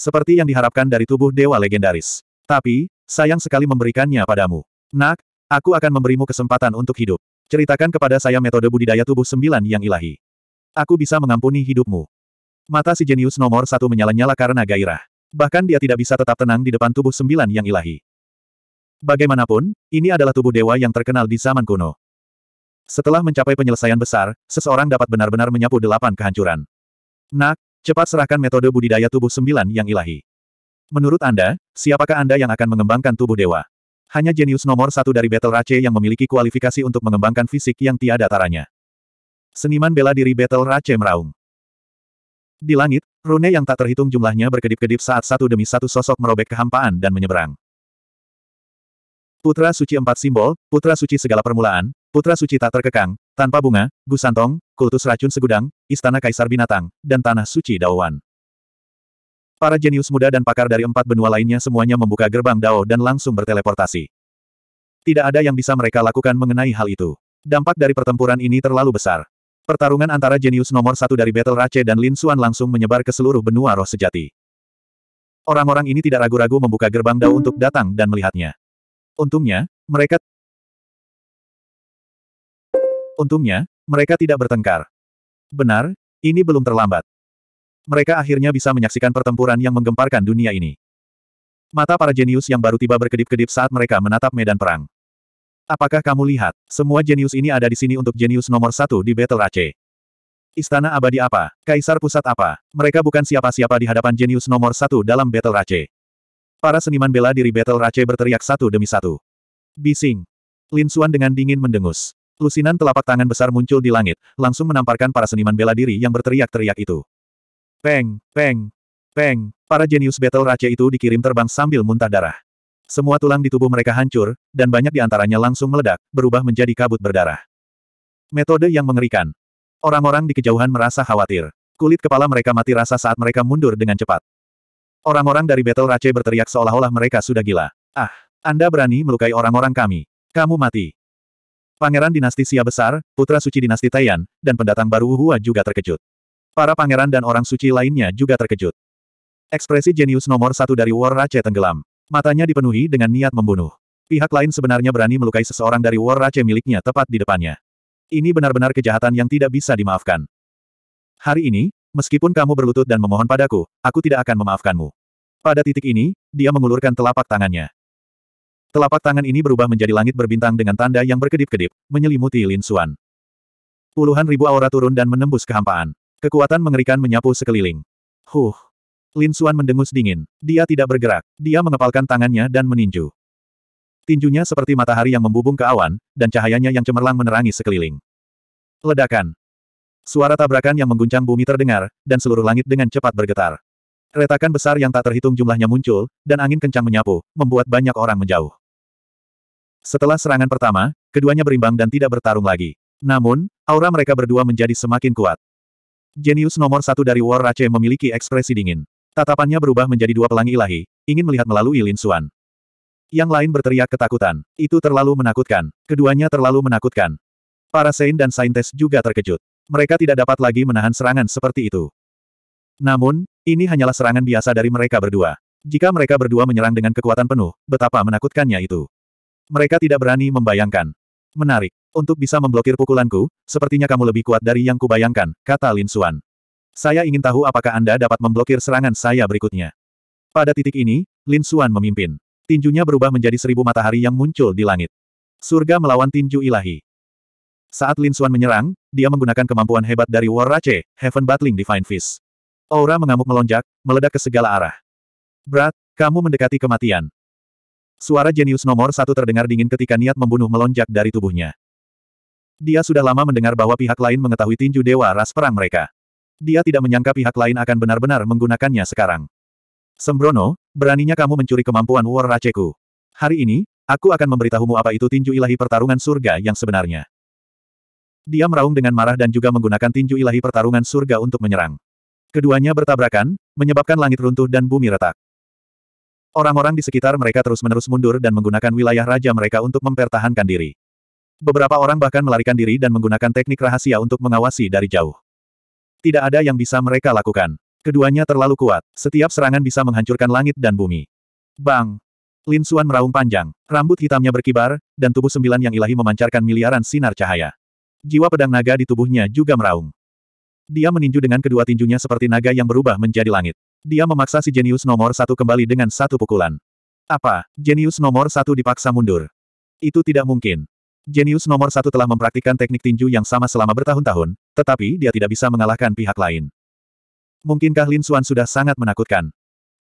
Seperti yang diharapkan dari tubuh dewa legendaris. Tapi, sayang sekali memberikannya padamu. Nak, aku akan memberimu kesempatan untuk hidup. Ceritakan kepada saya metode budidaya tubuh sembilan yang ilahi. Aku bisa mengampuni hidupmu. Mata si jenius nomor satu menyala-nyala karena gairah. Bahkan dia tidak bisa tetap tenang di depan tubuh sembilan yang ilahi. Bagaimanapun, ini adalah tubuh dewa yang terkenal di zaman kuno. Setelah mencapai penyelesaian besar, seseorang dapat benar-benar menyapu delapan kehancuran. Nak, Cepat serahkan metode budidaya tubuh sembilan yang ilahi. Menurut Anda, siapakah Anda yang akan mengembangkan tubuh dewa? Hanya jenius nomor satu dari Battle Race yang memiliki kualifikasi untuk mengembangkan fisik yang tiada taranya. Seniman bela diri Battle Race meraung. Di langit, rune yang tak terhitung jumlahnya berkedip-kedip saat satu demi satu sosok merobek kehampaan dan menyeberang. Putra suci empat simbol, putra suci segala permulaan, putra suci tak terkekang, tanpa bunga, Gusantong, kultus racun segudang, istana kaisar binatang, dan tanah suci Daowan. Para jenius muda dan pakar dari empat benua lainnya semuanya membuka gerbang Dao dan langsung berteleportasi. Tidak ada yang bisa mereka lakukan mengenai hal itu. Dampak dari pertempuran ini terlalu besar. Pertarungan antara jenius nomor satu dari Battle Rache dan Lin Xuan langsung menyebar ke seluruh benua roh sejati. Orang-orang ini tidak ragu-ragu membuka gerbang Dao untuk datang dan melihatnya. Untungnya, mereka Untungnya, mereka tidak bertengkar. Benar, ini belum terlambat. Mereka akhirnya bisa menyaksikan pertempuran yang menggemparkan dunia ini. Mata para jenius yang baru tiba berkedip-kedip saat mereka menatap medan perang. Apakah kamu lihat, semua jenius ini ada di sini untuk jenius nomor satu di Battle Rache. Istana abadi apa? Kaisar pusat apa? Mereka bukan siapa-siapa di hadapan jenius nomor satu dalam Battle Rache. Para seniman bela diri Battle Rache berteriak satu demi satu. Bising. Lin Xuan dengan dingin mendengus. Lusinan telapak tangan besar muncul di langit, langsung menamparkan para seniman bela diri yang berteriak-teriak itu. Peng, peng, peng, para jenius battle race itu dikirim terbang sambil muntah darah. Semua tulang di tubuh mereka hancur, dan banyak di antaranya langsung meledak, berubah menjadi kabut berdarah. Metode yang mengerikan. Orang-orang di kejauhan merasa khawatir. Kulit kepala mereka mati rasa saat mereka mundur dengan cepat. Orang-orang dari Battle Race berteriak seolah-olah mereka sudah gila. Ah, Anda berani melukai orang-orang kami. Kamu mati. Pangeran dinasti Sia besar, putra suci dinasti Taiyan, dan pendatang baru Hua juga terkejut. Para pangeran dan orang suci lainnya juga terkejut. Ekspresi jenius nomor satu dari War Rache tenggelam. Matanya dipenuhi dengan niat membunuh. Pihak lain sebenarnya berani melukai seseorang dari War Rache miliknya tepat di depannya. Ini benar-benar kejahatan yang tidak bisa dimaafkan. Hari ini, meskipun kamu berlutut dan memohon padaku, aku tidak akan memaafkanmu. Pada titik ini, dia mengulurkan telapak tangannya. Telapak tangan ini berubah menjadi langit berbintang dengan tanda yang berkedip-kedip, menyelimuti Lin Xuan. Puluhan ribu aura turun dan menembus kehampaan. Kekuatan mengerikan menyapu sekeliling. Huh. Lin Xuan mendengus dingin. Dia tidak bergerak. Dia mengepalkan tangannya dan meninju. Tinjunya seperti matahari yang membubung ke awan, dan cahayanya yang cemerlang menerangi sekeliling. Ledakan. Suara tabrakan yang mengguncang bumi terdengar, dan seluruh langit dengan cepat bergetar. Retakan besar yang tak terhitung jumlahnya muncul, dan angin kencang menyapu, membuat banyak orang menjauh. Setelah serangan pertama, keduanya berimbang dan tidak bertarung lagi. Namun, aura mereka berdua menjadi semakin kuat. Jenius nomor satu dari War Rache memiliki ekspresi dingin. Tatapannya berubah menjadi dua pelangi ilahi, ingin melihat melalui Lin Xuan. Yang lain berteriak ketakutan. Itu terlalu menakutkan. Keduanya terlalu menakutkan. Para Sein dan Saintes juga terkejut. Mereka tidak dapat lagi menahan serangan seperti itu. Namun, ini hanyalah serangan biasa dari mereka berdua. Jika mereka berdua menyerang dengan kekuatan penuh, betapa menakutkannya itu. Mereka tidak berani membayangkan. Menarik. Untuk bisa memblokir pukulanku, sepertinya kamu lebih kuat dari yang kubayangkan, kata Lin Xuan. Saya ingin tahu apakah Anda dapat memblokir serangan saya berikutnya. Pada titik ini, Lin Xuan memimpin. Tinjunya berubah menjadi seribu matahari yang muncul di langit. Surga melawan tinju ilahi. Saat Lin Xuan menyerang, dia menggunakan kemampuan hebat dari War Rache, Heaven Battling Divine Fist. Aura mengamuk melonjak, meledak ke segala arah. Berat, kamu mendekati kematian. Suara jenius nomor satu terdengar dingin ketika niat membunuh melonjak dari tubuhnya. Dia sudah lama mendengar bahwa pihak lain mengetahui tinju dewa ras perang mereka. Dia tidak menyangka pihak lain akan benar-benar menggunakannya sekarang. Sembrono, beraninya kamu mencuri kemampuan War Raceku. Hari ini, aku akan memberitahumu apa itu tinju ilahi pertarungan surga yang sebenarnya. Dia meraung dengan marah dan juga menggunakan tinju ilahi pertarungan surga untuk menyerang. Keduanya bertabrakan, menyebabkan langit runtuh dan bumi retak. Orang-orang di sekitar mereka terus-menerus mundur dan menggunakan wilayah raja mereka untuk mempertahankan diri. Beberapa orang bahkan melarikan diri dan menggunakan teknik rahasia untuk mengawasi dari jauh. Tidak ada yang bisa mereka lakukan. Keduanya terlalu kuat. Setiap serangan bisa menghancurkan langit dan bumi. Bang! Lin Suan meraung panjang, rambut hitamnya berkibar, dan tubuh sembilan yang ilahi memancarkan miliaran sinar cahaya. Jiwa pedang naga di tubuhnya juga meraung. Dia meninju dengan kedua tinjunya seperti naga yang berubah menjadi langit. Dia memaksa si jenius nomor satu kembali dengan satu pukulan. Apa? Jenius nomor satu dipaksa mundur. Itu tidak mungkin. Jenius nomor satu telah mempraktikkan teknik tinju yang sama selama bertahun-tahun, tetapi dia tidak bisa mengalahkan pihak lain. Mungkinkah Lin Xuan sudah sangat menakutkan?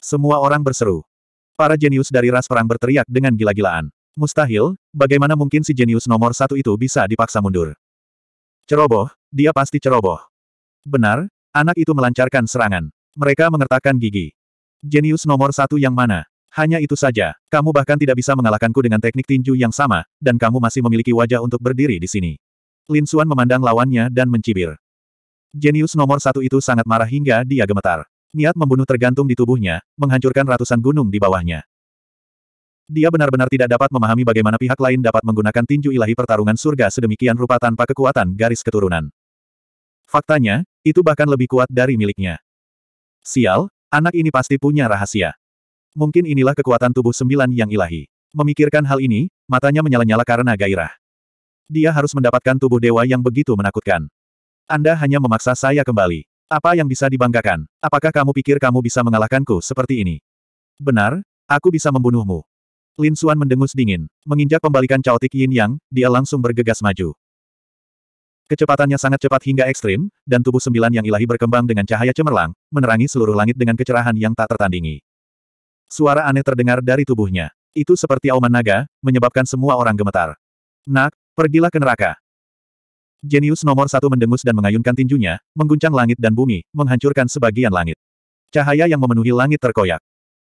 Semua orang berseru. Para jenius dari ras perang berteriak dengan gila-gilaan. Mustahil, bagaimana mungkin si jenius nomor satu itu bisa dipaksa mundur? Ceroboh, dia pasti ceroboh. Benar, anak itu melancarkan serangan. Mereka mengertakkan gigi. Jenius nomor satu yang mana? Hanya itu saja, kamu bahkan tidak bisa mengalahkanku dengan teknik tinju yang sama, dan kamu masih memiliki wajah untuk berdiri di sini. Lin Suan memandang lawannya dan mencibir. Jenius nomor satu itu sangat marah hingga dia gemetar. Niat membunuh tergantung di tubuhnya, menghancurkan ratusan gunung di bawahnya. Dia benar-benar tidak dapat memahami bagaimana pihak lain dapat menggunakan tinju ilahi pertarungan surga sedemikian rupa tanpa kekuatan garis keturunan. Faktanya, itu bahkan lebih kuat dari miliknya. Sial, anak ini pasti punya rahasia. Mungkin inilah kekuatan tubuh sembilan yang ilahi. Memikirkan hal ini, matanya menyala-nyala karena gairah. Dia harus mendapatkan tubuh dewa yang begitu menakutkan. Anda hanya memaksa saya kembali. Apa yang bisa dibanggakan? Apakah kamu pikir kamu bisa mengalahkanku seperti ini? Benar, aku bisa membunuhmu. Lin Xuan mendengus dingin. Menginjak pembalikan caotik yin yang, dia langsung bergegas maju. Kecepatannya sangat cepat hingga ekstrim, dan tubuh sembilan yang ilahi berkembang dengan cahaya cemerlang, menerangi seluruh langit dengan kecerahan yang tak tertandingi. Suara aneh terdengar dari tubuhnya. Itu seperti auman naga, menyebabkan semua orang gemetar. Nak, pergilah ke neraka. Jenius nomor satu mendengus dan mengayunkan tinjunya, mengguncang langit dan bumi, menghancurkan sebagian langit. Cahaya yang memenuhi langit terkoyak.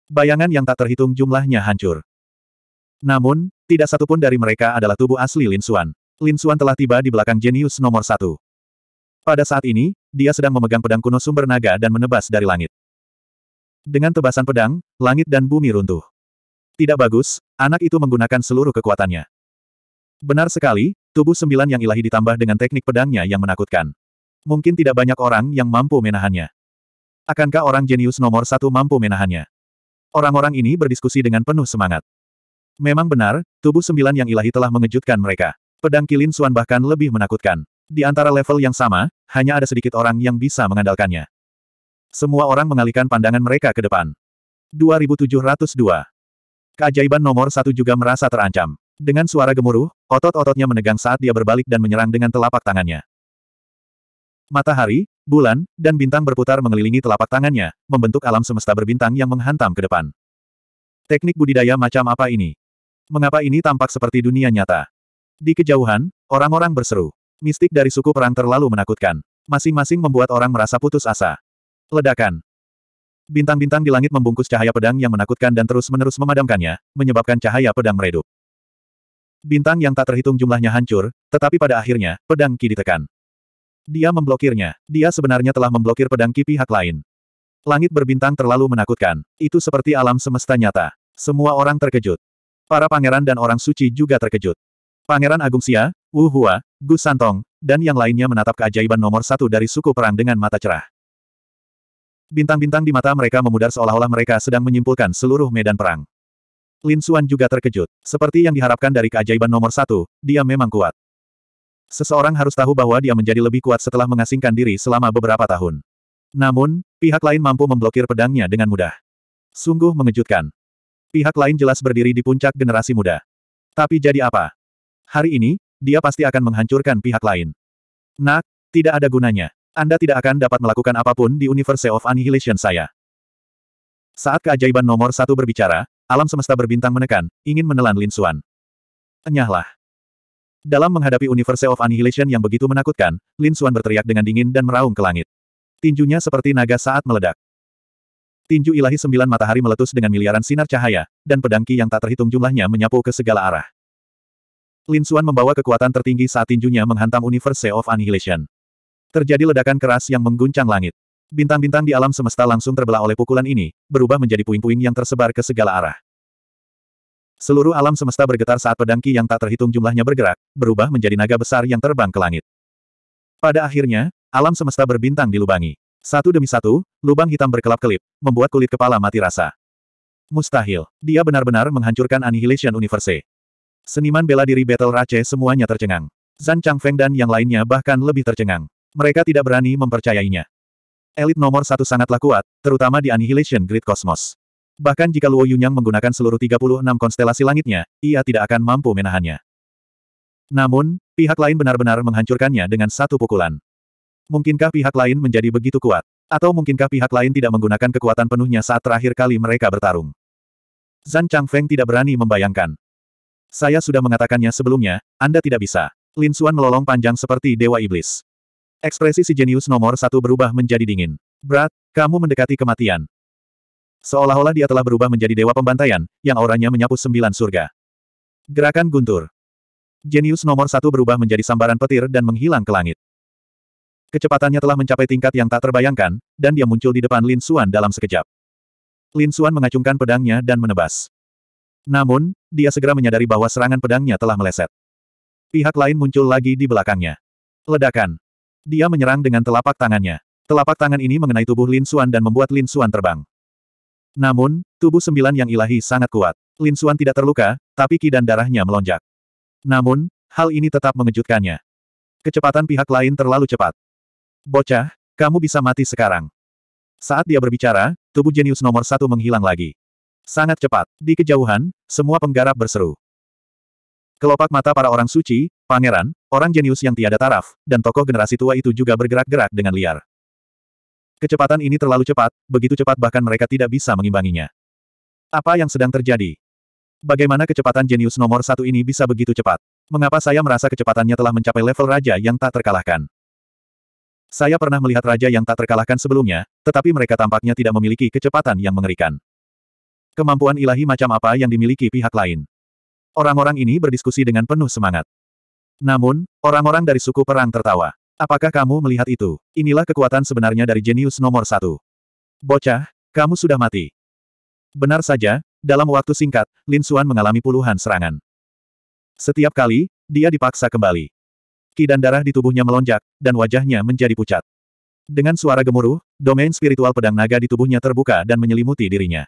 Bayangan yang tak terhitung jumlahnya hancur. Namun, tidak satupun dari mereka adalah tubuh asli Lin Suan. Lin Xuan telah tiba di belakang jenius nomor satu. Pada saat ini, dia sedang memegang pedang kuno sumber naga dan menebas dari langit. Dengan tebasan pedang, langit dan bumi runtuh. Tidak bagus, anak itu menggunakan seluruh kekuatannya. Benar sekali, tubuh sembilan yang ilahi ditambah dengan teknik pedangnya yang menakutkan. Mungkin tidak banyak orang yang mampu menahannya. Akankah orang jenius nomor satu mampu menahannya? Orang-orang ini berdiskusi dengan penuh semangat. Memang benar, tubuh sembilan yang ilahi telah mengejutkan mereka. Pedang kilin Suan bahkan lebih menakutkan. Di antara level yang sama, hanya ada sedikit orang yang bisa mengandalkannya. Semua orang mengalihkan pandangan mereka ke depan. 2702. Keajaiban nomor satu juga merasa terancam. Dengan suara gemuruh, otot-ototnya menegang saat dia berbalik dan menyerang dengan telapak tangannya. Matahari, bulan, dan bintang berputar mengelilingi telapak tangannya, membentuk alam semesta berbintang yang menghantam ke depan. Teknik budidaya macam apa ini? Mengapa ini tampak seperti dunia nyata? Di kejauhan, orang-orang berseru. Mistik dari suku perang terlalu menakutkan. Masing-masing membuat orang merasa putus asa. Ledakan. Bintang-bintang di langit membungkus cahaya pedang yang menakutkan dan terus-menerus memadamkannya, menyebabkan cahaya pedang meredup. Bintang yang tak terhitung jumlahnya hancur, tetapi pada akhirnya, pedang Ki ditekan. Dia memblokirnya. Dia sebenarnya telah memblokir pedang Ki pihak lain. Langit berbintang terlalu menakutkan. Itu seperti alam semesta nyata. Semua orang terkejut. Para pangeran dan orang suci juga terkejut. Pangeran Agung Sia, Wu Hua, Gu Santong, dan yang lainnya menatap keajaiban nomor satu dari suku perang dengan mata cerah. Bintang-bintang di mata mereka memudar seolah-olah mereka sedang menyimpulkan seluruh medan perang. Lin Xuan juga terkejut. Seperti yang diharapkan dari keajaiban nomor satu, dia memang kuat. Seseorang harus tahu bahwa dia menjadi lebih kuat setelah mengasingkan diri selama beberapa tahun. Namun, pihak lain mampu memblokir pedangnya dengan mudah. Sungguh mengejutkan. Pihak lain jelas berdiri di puncak generasi muda. Tapi jadi apa? Hari ini, dia pasti akan menghancurkan pihak lain. Nak, tidak ada gunanya. Anda tidak akan dapat melakukan apapun di Universe of Annihilation saya. Saat keajaiban nomor satu berbicara, alam semesta berbintang menekan, ingin menelan Lin Suan. Enyahlah. Dalam menghadapi Universe of Annihilation yang begitu menakutkan, Lin Suan berteriak dengan dingin dan meraung ke langit. Tinjunya seperti naga saat meledak. Tinju ilahi sembilan matahari meletus dengan miliaran sinar cahaya, dan pedangki yang tak terhitung jumlahnya menyapu ke segala arah. Lin Xuan membawa kekuatan tertinggi saat tinjunya menghantam Universe of Annihilation. Terjadi ledakan keras yang mengguncang langit. Bintang-bintang di alam semesta langsung terbelah oleh pukulan ini, berubah menjadi puing-puing yang tersebar ke segala arah. Seluruh alam semesta bergetar saat pedang Ki yang tak terhitung jumlahnya bergerak, berubah menjadi naga besar yang terbang ke langit. Pada akhirnya, alam semesta berbintang dilubangi. Satu demi satu, lubang hitam berkelap-kelip, membuat kulit kepala mati rasa. Mustahil. Dia benar-benar menghancurkan Annihilation Universe. Seniman bela diri battle Rache semuanya tercengang. Zan Changfeng dan yang lainnya bahkan lebih tercengang. Mereka tidak berani mempercayainya. Elit nomor satu sangatlah kuat, terutama di Annihilation Grid Cosmos. Bahkan jika Luo Yunyang menggunakan seluruh 36 konstelasi langitnya, ia tidak akan mampu menahannya. Namun, pihak lain benar-benar menghancurkannya dengan satu pukulan. Mungkinkah pihak lain menjadi begitu kuat? Atau mungkinkah pihak lain tidak menggunakan kekuatan penuhnya saat terakhir kali mereka bertarung? Zan Changfeng tidak berani membayangkan. Saya sudah mengatakannya sebelumnya, Anda tidak bisa. Lin Suan melolong panjang seperti dewa iblis. Ekspresi si jenius nomor satu berubah menjadi dingin. Berat, kamu mendekati kematian. Seolah-olah dia telah berubah menjadi dewa pembantaian, yang auranya menyapu sembilan surga. Gerakan guntur. Jenius nomor satu berubah menjadi sambaran petir dan menghilang ke langit. Kecepatannya telah mencapai tingkat yang tak terbayangkan, dan dia muncul di depan Lin Suan dalam sekejap. Lin Suan mengacungkan pedangnya dan menebas. Namun, dia segera menyadari bahwa serangan pedangnya telah meleset. Pihak lain muncul lagi di belakangnya. Ledakan. Dia menyerang dengan telapak tangannya. Telapak tangan ini mengenai tubuh Lin Xuan dan membuat Lin Xuan terbang. Namun, tubuh sembilan yang ilahi sangat kuat. Lin Xuan tidak terluka, tapi ki dan darahnya melonjak. Namun, hal ini tetap mengejutkannya. Kecepatan pihak lain terlalu cepat. Bocah, kamu bisa mati sekarang. Saat dia berbicara, tubuh jenius nomor satu menghilang lagi. Sangat cepat. Di kejauhan, semua penggarap berseru. Kelopak mata para orang suci, pangeran, orang jenius yang tiada taraf, dan tokoh generasi tua itu juga bergerak-gerak dengan liar. Kecepatan ini terlalu cepat, begitu cepat bahkan mereka tidak bisa mengimbanginya. Apa yang sedang terjadi? Bagaimana kecepatan jenius nomor satu ini bisa begitu cepat? Mengapa saya merasa kecepatannya telah mencapai level raja yang tak terkalahkan? Saya pernah melihat raja yang tak terkalahkan sebelumnya, tetapi mereka tampaknya tidak memiliki kecepatan yang mengerikan. Kemampuan ilahi macam apa yang dimiliki pihak lain? Orang-orang ini berdiskusi dengan penuh semangat. Namun, orang-orang dari suku perang tertawa. Apakah kamu melihat itu? Inilah kekuatan sebenarnya dari jenius nomor satu. Bocah, kamu sudah mati. Benar saja, dalam waktu singkat, Lin Xuan mengalami puluhan serangan. Setiap kali, dia dipaksa kembali. Ki dan darah di tubuhnya melonjak, dan wajahnya menjadi pucat. Dengan suara gemuruh, domain spiritual pedang naga di tubuhnya terbuka dan menyelimuti dirinya.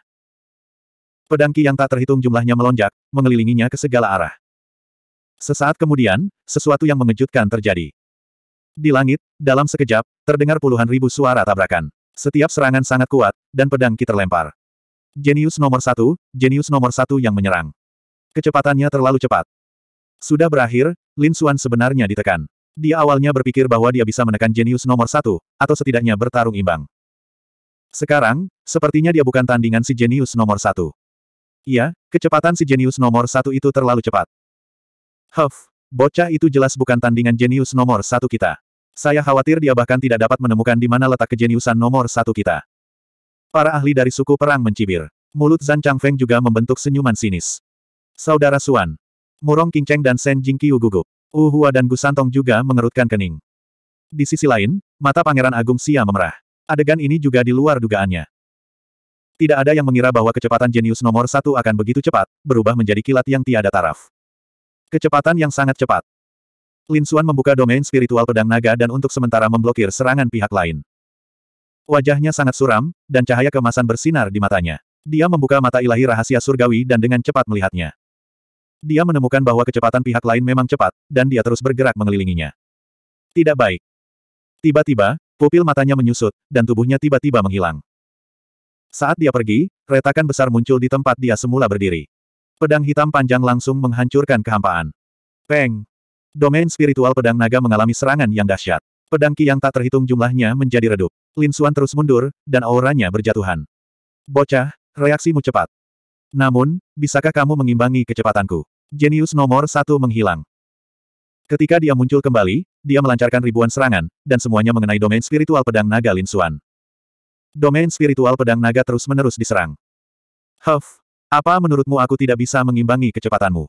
Pedangki yang tak terhitung jumlahnya melonjak, mengelilinginya ke segala arah. Sesaat kemudian, sesuatu yang mengejutkan terjadi. Di langit, dalam sekejap, terdengar puluhan ribu suara tabrakan. Setiap serangan sangat kuat, dan pedangki terlempar. Jenius nomor satu, jenius nomor satu yang menyerang. Kecepatannya terlalu cepat. Sudah berakhir, Lin Xuan sebenarnya ditekan. Dia awalnya berpikir bahwa dia bisa menekan jenius nomor satu, atau setidaknya bertarung imbang. Sekarang, sepertinya dia bukan tandingan si jenius nomor satu. Iya, kecepatan si jenius nomor satu itu terlalu cepat. Huff, bocah itu jelas bukan tandingan jenius nomor satu kita. Saya khawatir dia bahkan tidak dapat menemukan di mana letak kejeniusan nomor satu kita. Para ahli dari suku perang mencibir. Mulut Zan Changfeng juga membentuk senyuman sinis. Saudara Suan. Murong Qingcheng dan Shen Jingqiu gugup. Uhua dan Gu Santong juga mengerutkan kening. Di sisi lain, mata Pangeran Agung Sia memerah. Adegan ini juga di luar dugaannya. Tidak ada yang mengira bahwa kecepatan jenius nomor satu akan begitu cepat, berubah menjadi kilat yang tiada taraf. Kecepatan yang sangat cepat. Lin Xuan membuka domain spiritual pedang naga dan untuk sementara memblokir serangan pihak lain. Wajahnya sangat suram, dan cahaya kemasan bersinar di matanya. Dia membuka mata ilahi rahasia surgawi dan dengan cepat melihatnya. Dia menemukan bahwa kecepatan pihak lain memang cepat, dan dia terus bergerak mengelilinginya. Tidak baik. Tiba-tiba, pupil matanya menyusut, dan tubuhnya tiba-tiba menghilang. Saat dia pergi, retakan besar muncul di tempat dia semula berdiri. Pedang hitam panjang langsung menghancurkan kehampaan. Peng! Domain spiritual pedang naga mengalami serangan yang dahsyat. Pedang ki yang tak terhitung jumlahnya menjadi redup. Lin Xuan terus mundur, dan auranya berjatuhan. Bocah, reaksimu cepat. Namun, bisakah kamu mengimbangi kecepatanku? Jenius nomor satu menghilang. Ketika dia muncul kembali, dia melancarkan ribuan serangan, dan semuanya mengenai domain spiritual pedang naga Lin Xuan. Domain spiritual pedang naga terus-menerus diserang. Huff, apa menurutmu aku tidak bisa mengimbangi kecepatanmu?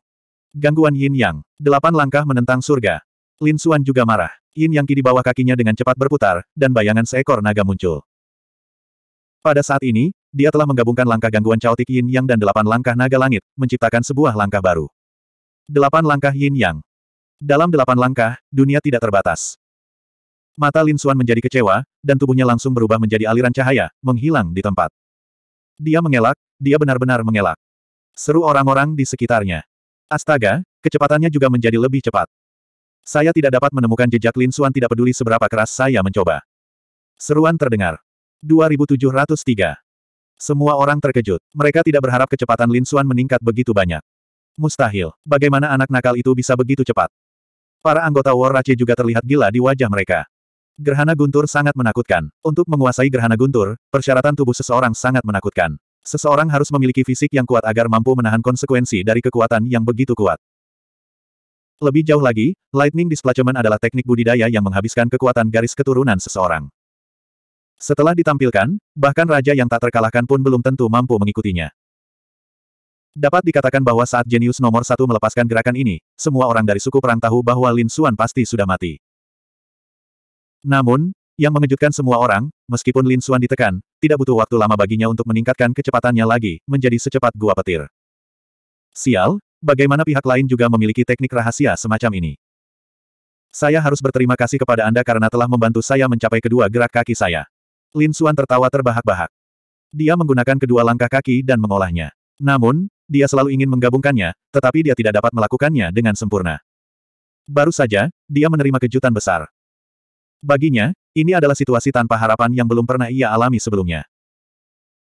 Gangguan Yin Yang, delapan langkah menentang surga. Lin Suan juga marah. Yin Yang di bawah kakinya dengan cepat berputar, dan bayangan seekor naga muncul. Pada saat ini, dia telah menggabungkan langkah gangguan caotik Yin Yang dan delapan langkah naga langit, menciptakan sebuah langkah baru. Delapan langkah Yin Yang. Dalam delapan langkah, dunia tidak terbatas. Mata Lin Suan menjadi kecewa, dan tubuhnya langsung berubah menjadi aliran cahaya, menghilang di tempat. Dia mengelak, dia benar-benar mengelak. Seru orang-orang di sekitarnya. Astaga, kecepatannya juga menjadi lebih cepat. Saya tidak dapat menemukan jejak Lin Suan tidak peduli seberapa keras saya mencoba. Seruan terdengar. 2703. Semua orang terkejut. Mereka tidak berharap kecepatan Lin Suan meningkat begitu banyak. Mustahil. Bagaimana anak nakal itu bisa begitu cepat? Para anggota War Rache juga terlihat gila di wajah mereka. Gerhana guntur sangat menakutkan. Untuk menguasai gerhana guntur, persyaratan tubuh seseorang sangat menakutkan. Seseorang harus memiliki fisik yang kuat agar mampu menahan konsekuensi dari kekuatan yang begitu kuat. Lebih jauh lagi, lightning displacement adalah teknik budidaya yang menghabiskan kekuatan garis keturunan seseorang. Setelah ditampilkan, bahkan raja yang tak terkalahkan pun belum tentu mampu mengikutinya. Dapat dikatakan bahwa saat jenius nomor satu melepaskan gerakan ini, semua orang dari suku perang tahu bahwa Lin Suan pasti sudah mati. Namun, yang mengejutkan semua orang, meskipun Lin Xuan ditekan, tidak butuh waktu lama baginya untuk meningkatkan kecepatannya lagi, menjadi secepat gua petir. Sial, bagaimana pihak lain juga memiliki teknik rahasia semacam ini? Saya harus berterima kasih kepada Anda karena telah membantu saya mencapai kedua gerak kaki saya. Lin Xuan tertawa terbahak-bahak. Dia menggunakan kedua langkah kaki dan mengolahnya. Namun, dia selalu ingin menggabungkannya, tetapi dia tidak dapat melakukannya dengan sempurna. Baru saja, dia menerima kejutan besar. Baginya, ini adalah situasi tanpa harapan yang belum pernah ia alami sebelumnya.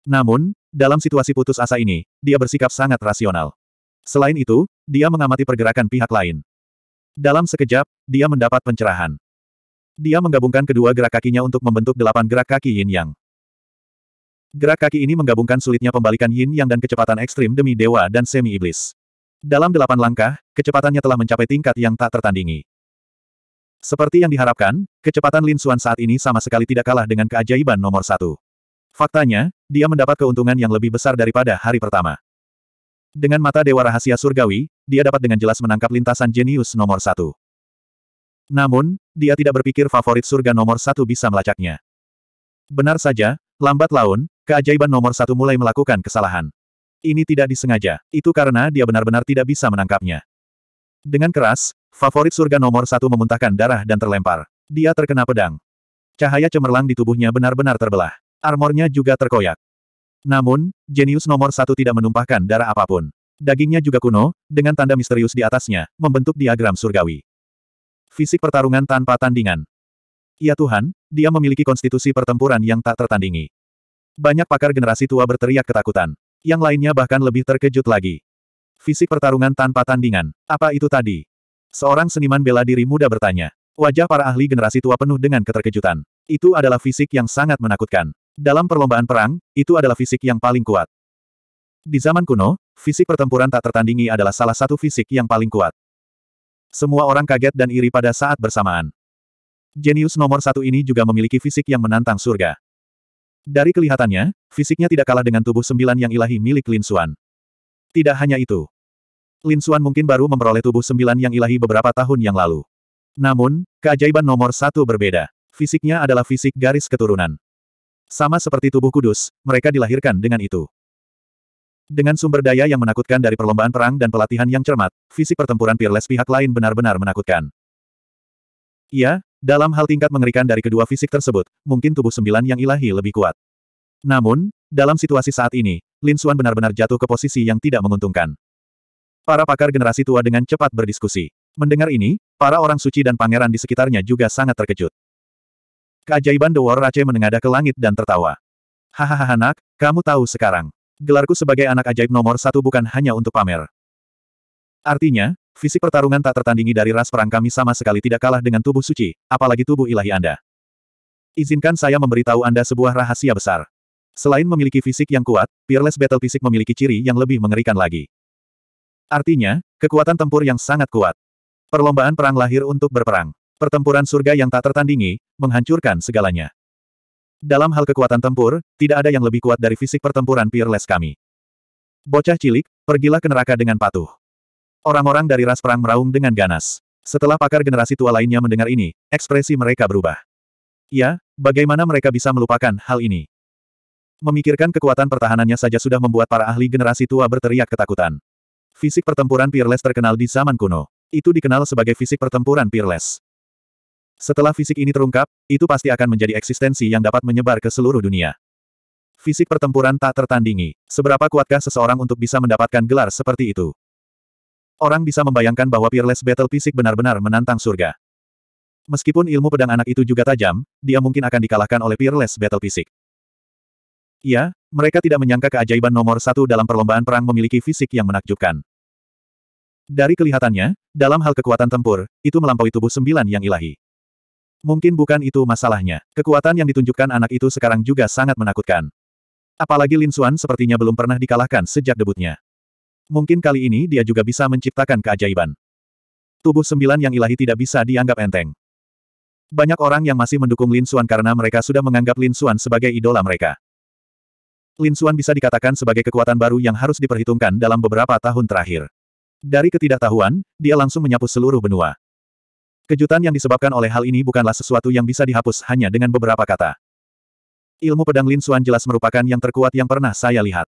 Namun, dalam situasi putus asa ini, dia bersikap sangat rasional. Selain itu, dia mengamati pergerakan pihak lain. Dalam sekejap, dia mendapat pencerahan. Dia menggabungkan kedua gerak kakinya untuk membentuk delapan gerak kaki yin yang. Gerak kaki ini menggabungkan sulitnya pembalikan yin yang dan kecepatan ekstrim demi dewa dan semi iblis. Dalam delapan langkah, kecepatannya telah mencapai tingkat yang tak tertandingi. Seperti yang diharapkan, kecepatan Lin Xuan saat ini sama sekali tidak kalah dengan keajaiban nomor satu. Faktanya, dia mendapat keuntungan yang lebih besar daripada hari pertama. Dengan mata Dewa Rahasia Surgawi, dia dapat dengan jelas menangkap lintasan jenius nomor satu. Namun, dia tidak berpikir favorit surga nomor satu bisa melacaknya. Benar saja, lambat laun, keajaiban nomor satu mulai melakukan kesalahan. Ini tidak disengaja, itu karena dia benar-benar tidak bisa menangkapnya. Dengan keras, Favorit surga nomor satu memuntahkan darah dan terlempar. Dia terkena pedang. Cahaya cemerlang di tubuhnya benar-benar terbelah. Armornya juga terkoyak. Namun, jenius nomor satu tidak menumpahkan darah apapun. Dagingnya juga kuno, dengan tanda misterius di atasnya, membentuk diagram surgawi. Fisik pertarungan tanpa tandingan. Ya Tuhan, dia memiliki konstitusi pertempuran yang tak tertandingi. Banyak pakar generasi tua berteriak ketakutan. Yang lainnya bahkan lebih terkejut lagi. Fisik pertarungan tanpa tandingan. Apa itu tadi? Seorang seniman bela diri muda bertanya. Wajah para ahli generasi tua penuh dengan keterkejutan. Itu adalah fisik yang sangat menakutkan. Dalam perlombaan perang, itu adalah fisik yang paling kuat. Di zaman kuno, fisik pertempuran tak tertandingi adalah salah satu fisik yang paling kuat. Semua orang kaget dan iri pada saat bersamaan. Jenius nomor satu ini juga memiliki fisik yang menantang surga. Dari kelihatannya, fisiknya tidak kalah dengan tubuh sembilan yang ilahi milik Lin Suan. Tidak hanya itu, Lin Suan mungkin baru memperoleh tubuh sembilan yang ilahi beberapa tahun yang lalu. Namun, keajaiban nomor satu berbeda. Fisiknya adalah fisik garis keturunan. Sama seperti tubuh kudus, mereka dilahirkan dengan itu. Dengan sumber daya yang menakutkan dari perlombaan perang dan pelatihan yang cermat, fisik pertempuran Peerless pihak lain benar-benar menakutkan. Iya, dalam hal tingkat mengerikan dari kedua fisik tersebut, mungkin tubuh sembilan yang ilahi lebih kuat. Namun, dalam situasi saat ini, Lin Suan benar-benar jatuh ke posisi yang tidak menguntungkan. Para pakar generasi tua dengan cepat berdiskusi. Mendengar ini, para orang suci dan pangeran di sekitarnya juga sangat terkejut. Keajaiban The War Rache menengadah ke langit dan tertawa. Hahaha nak, kamu tahu sekarang. Gelarku sebagai anak ajaib nomor satu bukan hanya untuk pamer. Artinya, fisik pertarungan tak tertandingi dari ras perang kami sama sekali tidak kalah dengan tubuh suci, apalagi tubuh ilahi Anda. Izinkan saya memberitahu Anda sebuah rahasia besar. Selain memiliki fisik yang kuat, Peerless Battle Fisik memiliki ciri yang lebih mengerikan lagi. Artinya, kekuatan tempur yang sangat kuat. Perlombaan perang lahir untuk berperang. Pertempuran surga yang tak tertandingi, menghancurkan segalanya. Dalam hal kekuatan tempur, tidak ada yang lebih kuat dari fisik pertempuran peerless kami. Bocah cilik, pergilah ke neraka dengan patuh. Orang-orang dari ras perang meraung dengan ganas. Setelah pakar generasi tua lainnya mendengar ini, ekspresi mereka berubah. Ya, bagaimana mereka bisa melupakan hal ini? Memikirkan kekuatan pertahanannya saja sudah membuat para ahli generasi tua berteriak ketakutan. Fisik pertempuran Peerless terkenal di zaman kuno. Itu dikenal sebagai fisik pertempuran Peerless. Setelah fisik ini terungkap, itu pasti akan menjadi eksistensi yang dapat menyebar ke seluruh dunia. Fisik pertempuran tak tertandingi. Seberapa kuatkah seseorang untuk bisa mendapatkan gelar seperti itu? Orang bisa membayangkan bahwa Peerless Battle Fisik benar-benar menantang surga. Meskipun ilmu pedang anak itu juga tajam, dia mungkin akan dikalahkan oleh Peerless Battle Fisik. Ya, mereka tidak menyangka keajaiban nomor satu dalam perlombaan perang memiliki fisik yang menakjubkan. Dari kelihatannya, dalam hal kekuatan tempur, itu melampaui tubuh sembilan yang ilahi. Mungkin bukan itu masalahnya. Kekuatan yang ditunjukkan anak itu sekarang juga sangat menakutkan. Apalagi Lin Xuan sepertinya belum pernah dikalahkan sejak debutnya. Mungkin kali ini dia juga bisa menciptakan keajaiban. Tubuh sembilan yang ilahi tidak bisa dianggap enteng. Banyak orang yang masih mendukung Lin Xuan karena mereka sudah menganggap Lin Xuan sebagai idola mereka. Lin Xuan bisa dikatakan sebagai kekuatan baru yang harus diperhitungkan dalam beberapa tahun terakhir. Dari ketidaktahuan, dia langsung menyapu seluruh benua. Kejutan yang disebabkan oleh hal ini bukanlah sesuatu yang bisa dihapus hanya dengan beberapa kata. Ilmu pedang Lin Xuan jelas merupakan yang terkuat yang pernah saya lihat.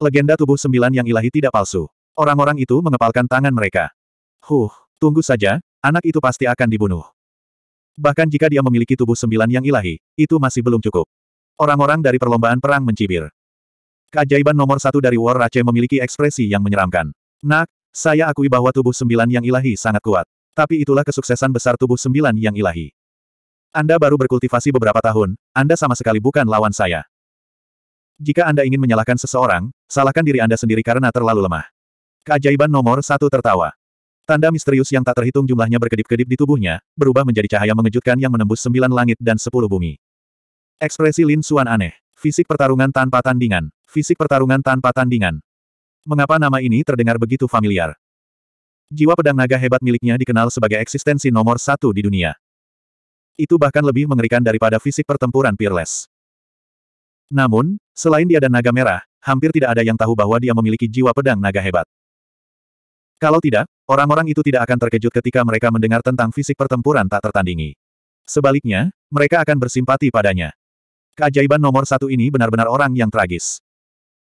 Legenda tubuh sembilan yang ilahi tidak palsu. Orang-orang itu mengepalkan tangan mereka. Huh, tunggu saja, anak itu pasti akan dibunuh. Bahkan jika dia memiliki tubuh sembilan yang ilahi, itu masih belum cukup. Orang-orang dari perlombaan perang mencibir. Keajaiban nomor satu dari War Rache memiliki ekspresi yang menyeramkan. Nak, saya akui bahwa tubuh sembilan yang ilahi sangat kuat. Tapi itulah kesuksesan besar tubuh sembilan yang ilahi. Anda baru berkultivasi beberapa tahun, Anda sama sekali bukan lawan saya. Jika Anda ingin menyalahkan seseorang, salahkan diri Anda sendiri karena terlalu lemah. Keajaiban nomor satu tertawa. Tanda misterius yang tak terhitung jumlahnya berkedip-kedip di tubuhnya, berubah menjadi cahaya mengejutkan yang menembus sembilan langit dan sepuluh bumi. Ekspresi Lin Suan aneh. Fisik pertarungan tanpa tandingan. Fisik pertarungan tanpa tandingan. Mengapa nama ini terdengar begitu familiar? Jiwa pedang naga hebat miliknya dikenal sebagai eksistensi nomor satu di dunia. Itu bahkan lebih mengerikan daripada fisik pertempuran Peerless. Namun, selain dia dan naga merah, hampir tidak ada yang tahu bahwa dia memiliki jiwa pedang naga hebat. Kalau tidak, orang-orang itu tidak akan terkejut ketika mereka mendengar tentang fisik pertempuran tak tertandingi. Sebaliknya, mereka akan bersimpati padanya. Keajaiban nomor satu ini benar-benar orang yang tragis.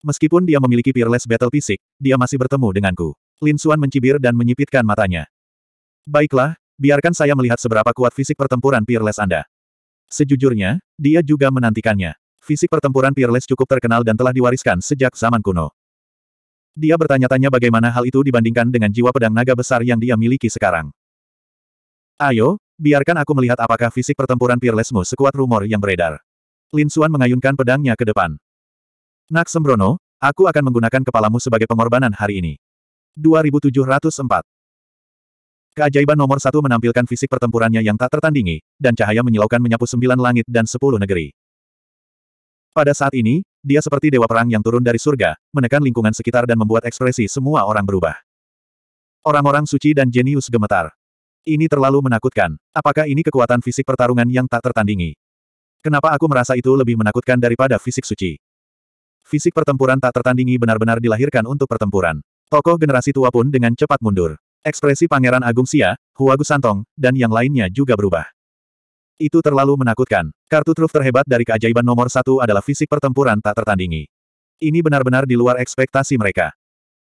Meskipun dia memiliki peerless battle fisik, dia masih bertemu denganku. Lin Xuan mencibir dan menyipitkan matanya. Baiklah, biarkan saya melihat seberapa kuat fisik pertempuran peerless Anda. Sejujurnya, dia juga menantikannya. Fisik pertempuran peerless cukup terkenal dan telah diwariskan sejak zaman kuno. Dia bertanya-tanya bagaimana hal itu dibandingkan dengan jiwa pedang naga besar yang dia miliki sekarang. Ayo, biarkan aku melihat apakah fisik pertempuran peerlessmu sekuat rumor yang beredar. Lin Xuan mengayunkan pedangnya ke depan. Nak Sembrono, aku akan menggunakan kepalamu sebagai pengorbanan hari ini. 2704 Keajaiban nomor satu menampilkan fisik pertempurannya yang tak tertandingi, dan cahaya menyilaukan menyapu sembilan langit dan sepuluh negeri. Pada saat ini, dia seperti dewa perang yang turun dari surga, menekan lingkungan sekitar dan membuat ekspresi semua orang berubah. Orang-orang suci dan jenius gemetar. Ini terlalu menakutkan. Apakah ini kekuatan fisik pertarungan yang tak tertandingi? Kenapa aku merasa itu lebih menakutkan daripada fisik suci? Fisik pertempuran tak tertandingi benar-benar dilahirkan untuk pertempuran. Tokoh generasi tua pun dengan cepat mundur. Ekspresi Pangeran Agung Sia, Huagu Santong, dan yang lainnya juga berubah. Itu terlalu menakutkan. Kartu truf terhebat dari keajaiban nomor satu adalah fisik pertempuran tak tertandingi. Ini benar-benar di luar ekspektasi mereka.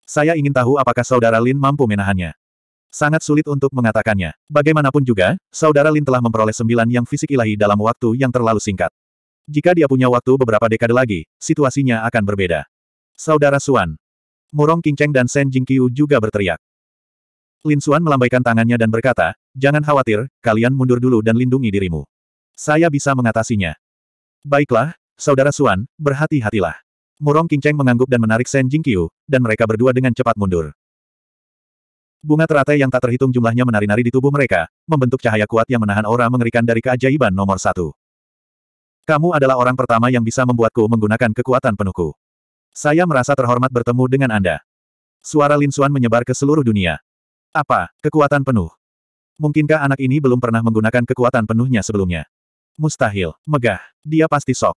Saya ingin tahu apakah saudara Lin mampu menahannya. Sangat sulit untuk mengatakannya. Bagaimanapun juga, saudara Lin telah memperoleh sembilan yang fisik ilahi dalam waktu yang terlalu singkat. Jika dia punya waktu beberapa dekade lagi, situasinya akan berbeda. Saudara Suan. Murong Qingcheng dan Shen Jingqiu juga berteriak. Lin Suan melambaikan tangannya dan berkata, Jangan khawatir, kalian mundur dulu dan lindungi dirimu. Saya bisa mengatasinya. Baiklah, Saudara Suan, berhati-hatilah. Murong Qingcheng mengangguk dan menarik Shen Jingqiu, dan mereka berdua dengan cepat mundur. Bunga teratai yang tak terhitung jumlahnya menari-nari di tubuh mereka, membentuk cahaya kuat yang menahan aura mengerikan dari keajaiban nomor satu. Kamu adalah orang pertama yang bisa membuatku menggunakan kekuatan penuhku. Saya merasa terhormat bertemu dengan Anda. Suara Lin Xuan menyebar ke seluruh dunia. Apa, kekuatan penuh? Mungkinkah anak ini belum pernah menggunakan kekuatan penuhnya sebelumnya? Mustahil, megah, dia pasti sok.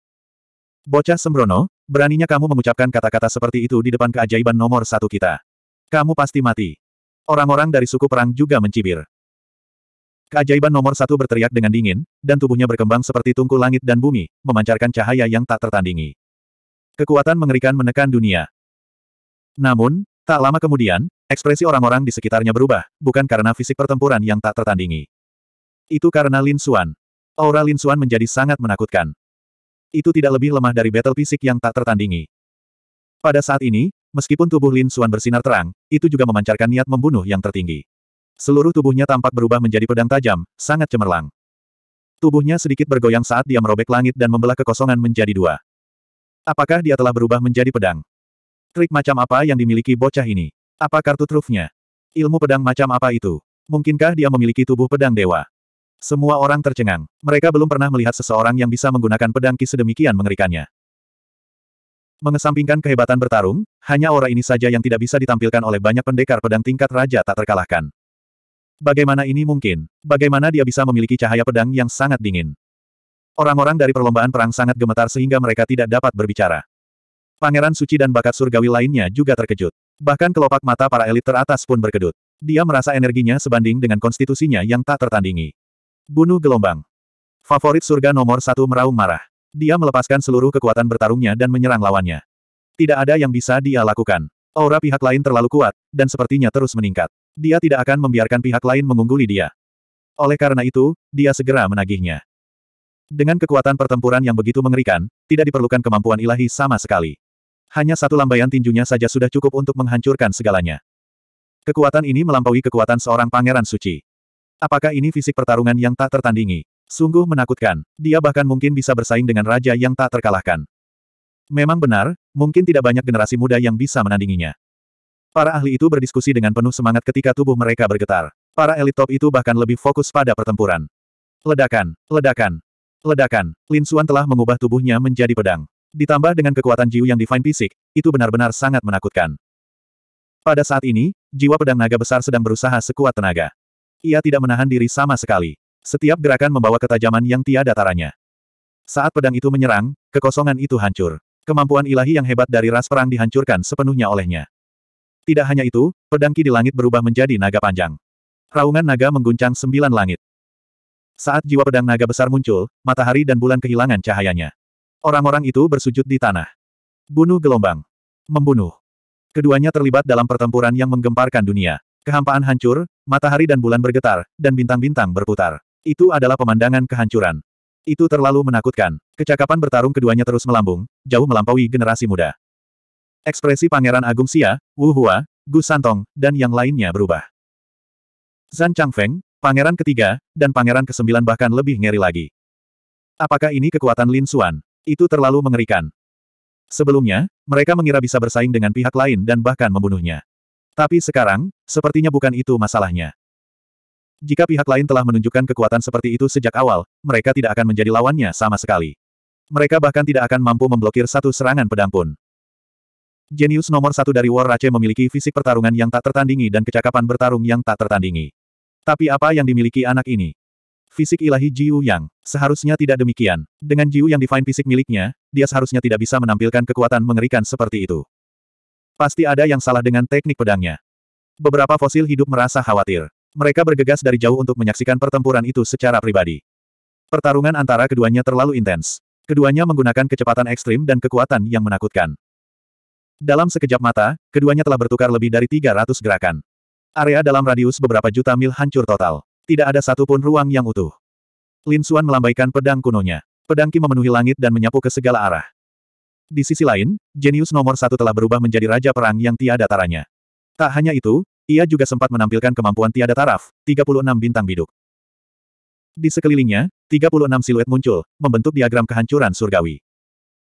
Bocah sembrono, beraninya kamu mengucapkan kata-kata seperti itu di depan keajaiban nomor satu kita. Kamu pasti mati. Orang-orang dari suku perang juga mencibir. Keajaiban nomor satu berteriak dengan dingin, dan tubuhnya berkembang seperti tungku langit dan bumi, memancarkan cahaya yang tak tertandingi. Kekuatan mengerikan menekan dunia. Namun, tak lama kemudian, ekspresi orang-orang di sekitarnya berubah, bukan karena fisik pertempuran yang tak tertandingi. Itu karena Lin Suan. Aura Lin Suan menjadi sangat menakutkan. Itu tidak lebih lemah dari battle fisik yang tak tertandingi. Pada saat ini, meskipun tubuh Lin Suan bersinar terang, itu juga memancarkan niat membunuh yang tertinggi. Seluruh tubuhnya tampak berubah menjadi pedang tajam, sangat cemerlang. Tubuhnya sedikit bergoyang saat dia merobek langit dan membelah kekosongan menjadi dua. Apakah dia telah berubah menjadi pedang? Trik macam apa yang dimiliki bocah ini? Apa kartu trufnya? Ilmu pedang macam apa itu? Mungkinkah dia memiliki tubuh pedang dewa? Semua orang tercengang. Mereka belum pernah melihat seseorang yang bisa menggunakan pedang ki sedemikian mengerikannya. Mengesampingkan kehebatan bertarung, hanya aura ini saja yang tidak bisa ditampilkan oleh banyak pendekar pedang tingkat raja tak terkalahkan. Bagaimana ini mungkin? Bagaimana dia bisa memiliki cahaya pedang yang sangat dingin? Orang-orang dari perlombaan perang sangat gemetar sehingga mereka tidak dapat berbicara. Pangeran suci dan bakat surgawi lainnya juga terkejut. Bahkan kelopak mata para elit teratas pun berkedut. Dia merasa energinya sebanding dengan konstitusinya yang tak tertandingi. Bunuh gelombang. Favorit surga nomor satu meraung marah. Dia melepaskan seluruh kekuatan bertarungnya dan menyerang lawannya. Tidak ada yang bisa dia lakukan. Aura pihak lain terlalu kuat, dan sepertinya terus meningkat. Dia tidak akan membiarkan pihak lain mengungguli dia. Oleh karena itu, dia segera menagihnya. Dengan kekuatan pertempuran yang begitu mengerikan, tidak diperlukan kemampuan ilahi sama sekali. Hanya satu lambaian tinjunya saja sudah cukup untuk menghancurkan segalanya. Kekuatan ini melampaui kekuatan seorang pangeran suci. Apakah ini fisik pertarungan yang tak tertandingi? Sungguh menakutkan. Dia bahkan mungkin bisa bersaing dengan raja yang tak terkalahkan. Memang benar, mungkin tidak banyak generasi muda yang bisa menandinginya. Para ahli itu berdiskusi dengan penuh semangat ketika tubuh mereka bergetar. Para elit top itu bahkan lebih fokus pada pertempuran. Ledakan, ledakan, ledakan. Lin Suan telah mengubah tubuhnya menjadi pedang. Ditambah dengan kekuatan jiwa yang divine fisik, itu benar-benar sangat menakutkan. Pada saat ini, jiwa pedang naga besar sedang berusaha sekuat tenaga. Ia tidak menahan diri sama sekali. Setiap gerakan membawa ketajaman yang tiada taranya. Saat pedang itu menyerang, kekosongan itu hancur. Kemampuan ilahi yang hebat dari ras perang dihancurkan sepenuhnya olehnya. Tidak hanya itu, pedangki di langit berubah menjadi naga panjang. Raungan naga mengguncang sembilan langit. Saat jiwa pedang naga besar muncul, matahari dan bulan kehilangan cahayanya. Orang-orang itu bersujud di tanah. Bunuh gelombang. Membunuh. Keduanya terlibat dalam pertempuran yang menggemparkan dunia. Kehampaan hancur, matahari dan bulan bergetar, dan bintang-bintang berputar. Itu adalah pemandangan kehancuran. Itu terlalu menakutkan. Kecakapan bertarung keduanya terus melambung, jauh melampaui generasi muda. Ekspresi Pangeran Agung Xia, Wu Hua, Gu Santong, dan yang lainnya berubah. Zan Changfeng, Pangeran ketiga, dan Pangeran kesembilan bahkan lebih ngeri lagi. Apakah ini kekuatan Lin Xuan? Itu terlalu mengerikan. Sebelumnya, mereka mengira bisa bersaing dengan pihak lain dan bahkan membunuhnya. Tapi sekarang, sepertinya bukan itu masalahnya. Jika pihak lain telah menunjukkan kekuatan seperti itu sejak awal, mereka tidak akan menjadi lawannya sama sekali. Mereka bahkan tidak akan mampu memblokir satu serangan pedang pun. Jenius nomor satu dari War Race memiliki fisik pertarungan yang tak tertandingi dan kecakapan bertarung yang tak tertandingi. Tapi apa yang dimiliki anak ini? Fisik ilahi Jiu Yang. Seharusnya tidak demikian. Dengan Jiu yang define fisik miliknya, dia seharusnya tidak bisa menampilkan kekuatan mengerikan seperti itu. Pasti ada yang salah dengan teknik pedangnya. Beberapa fosil hidup merasa khawatir. Mereka bergegas dari jauh untuk menyaksikan pertempuran itu secara pribadi. Pertarungan antara keduanya terlalu intens. Keduanya menggunakan kecepatan ekstrim dan kekuatan yang menakutkan. Dalam sekejap mata, keduanya telah bertukar lebih dari 300 gerakan. Area dalam radius beberapa juta mil hancur total. Tidak ada satupun ruang yang utuh. Lin Xuan melambaikan pedang kunonya. Pedang Qi memenuhi langit dan menyapu ke segala arah. Di sisi lain, jenius nomor satu telah berubah menjadi raja perang yang tiada taranya. Tak hanya itu, ia juga sempat menampilkan kemampuan tiada taraf, 36 bintang biduk. Di sekelilingnya, 36 siluet muncul, membentuk diagram kehancuran surgawi.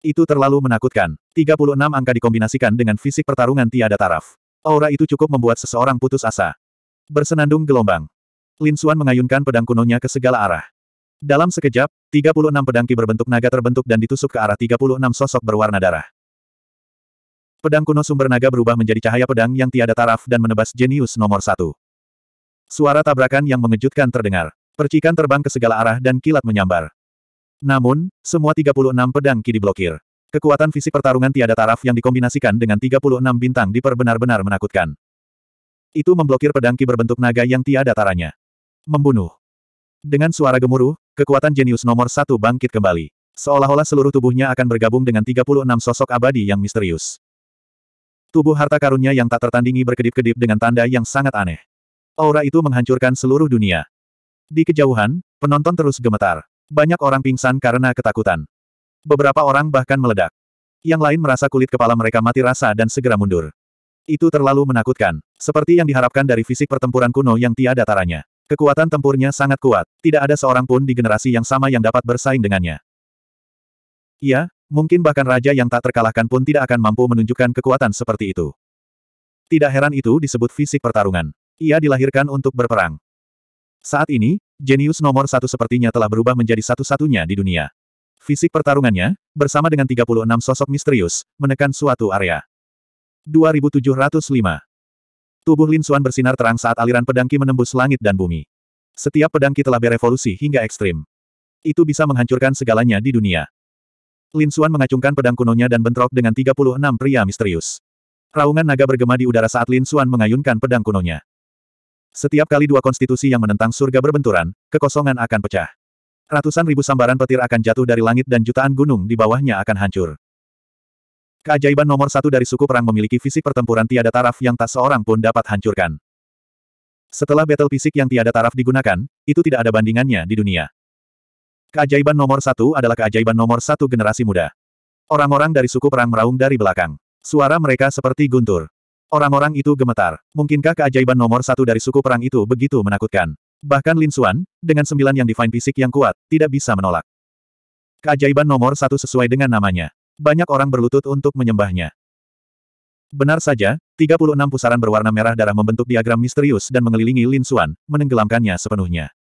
Itu terlalu menakutkan. 36 angka dikombinasikan dengan fisik pertarungan tiada taraf. Aura itu cukup membuat seseorang putus asa. Bersenandung gelombang. Lin Xuan mengayunkan pedang kunonya ke segala arah. Dalam sekejap, 36 pedang ki berbentuk naga terbentuk dan ditusuk ke arah 36 sosok berwarna darah. Pedang kuno sumber naga berubah menjadi cahaya pedang yang tiada taraf dan menebas jenius nomor satu. Suara tabrakan yang mengejutkan terdengar. Percikan terbang ke segala arah dan kilat menyambar. Namun, semua 36 pedang ki diblokir. Kekuatan fisik pertarungan tiada taraf yang dikombinasikan dengan 36 bintang diperbenar benar-benar menakutkan. Itu memblokir pedang ki berbentuk naga yang tiada taranya. Membunuh. Dengan suara gemuruh, kekuatan jenius nomor satu bangkit kembali. Seolah-olah seluruh tubuhnya akan bergabung dengan 36 sosok abadi yang misterius. Tubuh harta karunnya yang tak tertandingi berkedip-kedip dengan tanda yang sangat aneh. Aura itu menghancurkan seluruh dunia. Di kejauhan, penonton terus gemetar. Banyak orang pingsan karena ketakutan. Beberapa orang bahkan meledak. Yang lain merasa kulit kepala mereka mati rasa dan segera mundur. Itu terlalu menakutkan, seperti yang diharapkan dari fisik pertempuran kuno yang tiada taranya. Kekuatan tempurnya sangat kuat, tidak ada seorang pun di generasi yang sama yang dapat bersaing dengannya. Ya, mungkin bahkan raja yang tak terkalahkan pun tidak akan mampu menunjukkan kekuatan seperti itu. Tidak heran itu disebut fisik pertarungan. Ia dilahirkan untuk berperang. Saat ini, Jenius nomor satu sepertinya telah berubah menjadi satu-satunya di dunia. Fisik pertarungannya, bersama dengan 36 sosok misterius, menekan suatu area. 2705 Tubuh Lin Suan bersinar terang saat aliran pedangki menembus langit dan bumi. Setiap pedangki telah berevolusi hingga ekstrim. Itu bisa menghancurkan segalanya di dunia. Lin Suan mengacungkan pedang kunonya dan bentrok dengan 36 pria misterius. Raungan naga bergema di udara saat Lin Suan mengayunkan pedang kunonya. Setiap kali dua konstitusi yang menentang surga berbenturan, kekosongan akan pecah. Ratusan ribu sambaran petir akan jatuh dari langit dan jutaan gunung di bawahnya akan hancur. Keajaiban nomor satu dari suku perang memiliki fisik pertempuran tiada taraf yang tak seorang pun dapat hancurkan. Setelah battle fisik yang tiada taraf digunakan, itu tidak ada bandingannya di dunia. Keajaiban nomor satu adalah keajaiban nomor satu generasi muda. Orang-orang dari suku perang meraung dari belakang. Suara mereka seperti guntur. Orang-orang itu gemetar. Mungkinkah keajaiban nomor satu dari suku perang itu begitu menakutkan? Bahkan Lin Xuan, dengan sembilan yang divine fisik yang kuat, tidak bisa menolak. Keajaiban nomor satu sesuai dengan namanya. Banyak orang berlutut untuk menyembahnya. Benar saja, 36 pusaran berwarna merah darah membentuk diagram misterius dan mengelilingi Lin Xuan, menenggelamkannya sepenuhnya.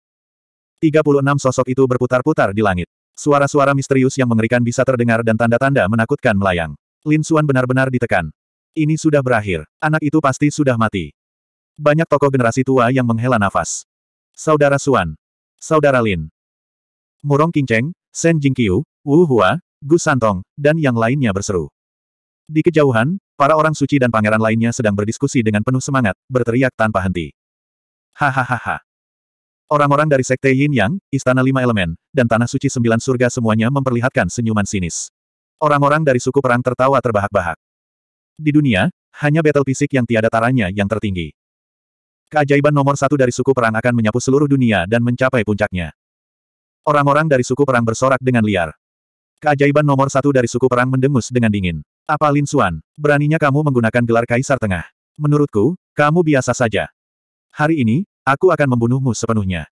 36 sosok itu berputar-putar di langit. Suara-suara misterius yang mengerikan bisa terdengar dan tanda-tanda menakutkan melayang. Lin Xuan benar-benar ditekan. Ini sudah berakhir, anak itu pasti sudah mati. Banyak tokoh generasi tua yang menghela nafas. Saudara Suan. Saudara Lin. Murong Qingcheng, Shen Jingqiu, Wu Hua, Gu Santong, dan yang lainnya berseru. Di kejauhan, para orang suci dan pangeran lainnya sedang berdiskusi dengan penuh semangat, berteriak tanpa henti. Hahaha. Orang-orang dari Sekte Yin Yang, Istana Lima Elemen, dan Tanah Suci Sembilan Surga semuanya memperlihatkan senyuman sinis. Orang-orang dari suku perang tertawa terbahak-bahak. Di dunia, hanya battle fisik yang tiada taranya yang tertinggi. Keajaiban nomor satu dari suku perang akan menyapu seluruh dunia dan mencapai puncaknya. Orang-orang dari suku perang bersorak dengan liar. Keajaiban nomor satu dari suku perang mendengus dengan dingin. Apa Lin Suan, beraninya kamu menggunakan gelar Kaisar Tengah? Menurutku, kamu biasa saja. Hari ini, aku akan membunuhmu sepenuhnya.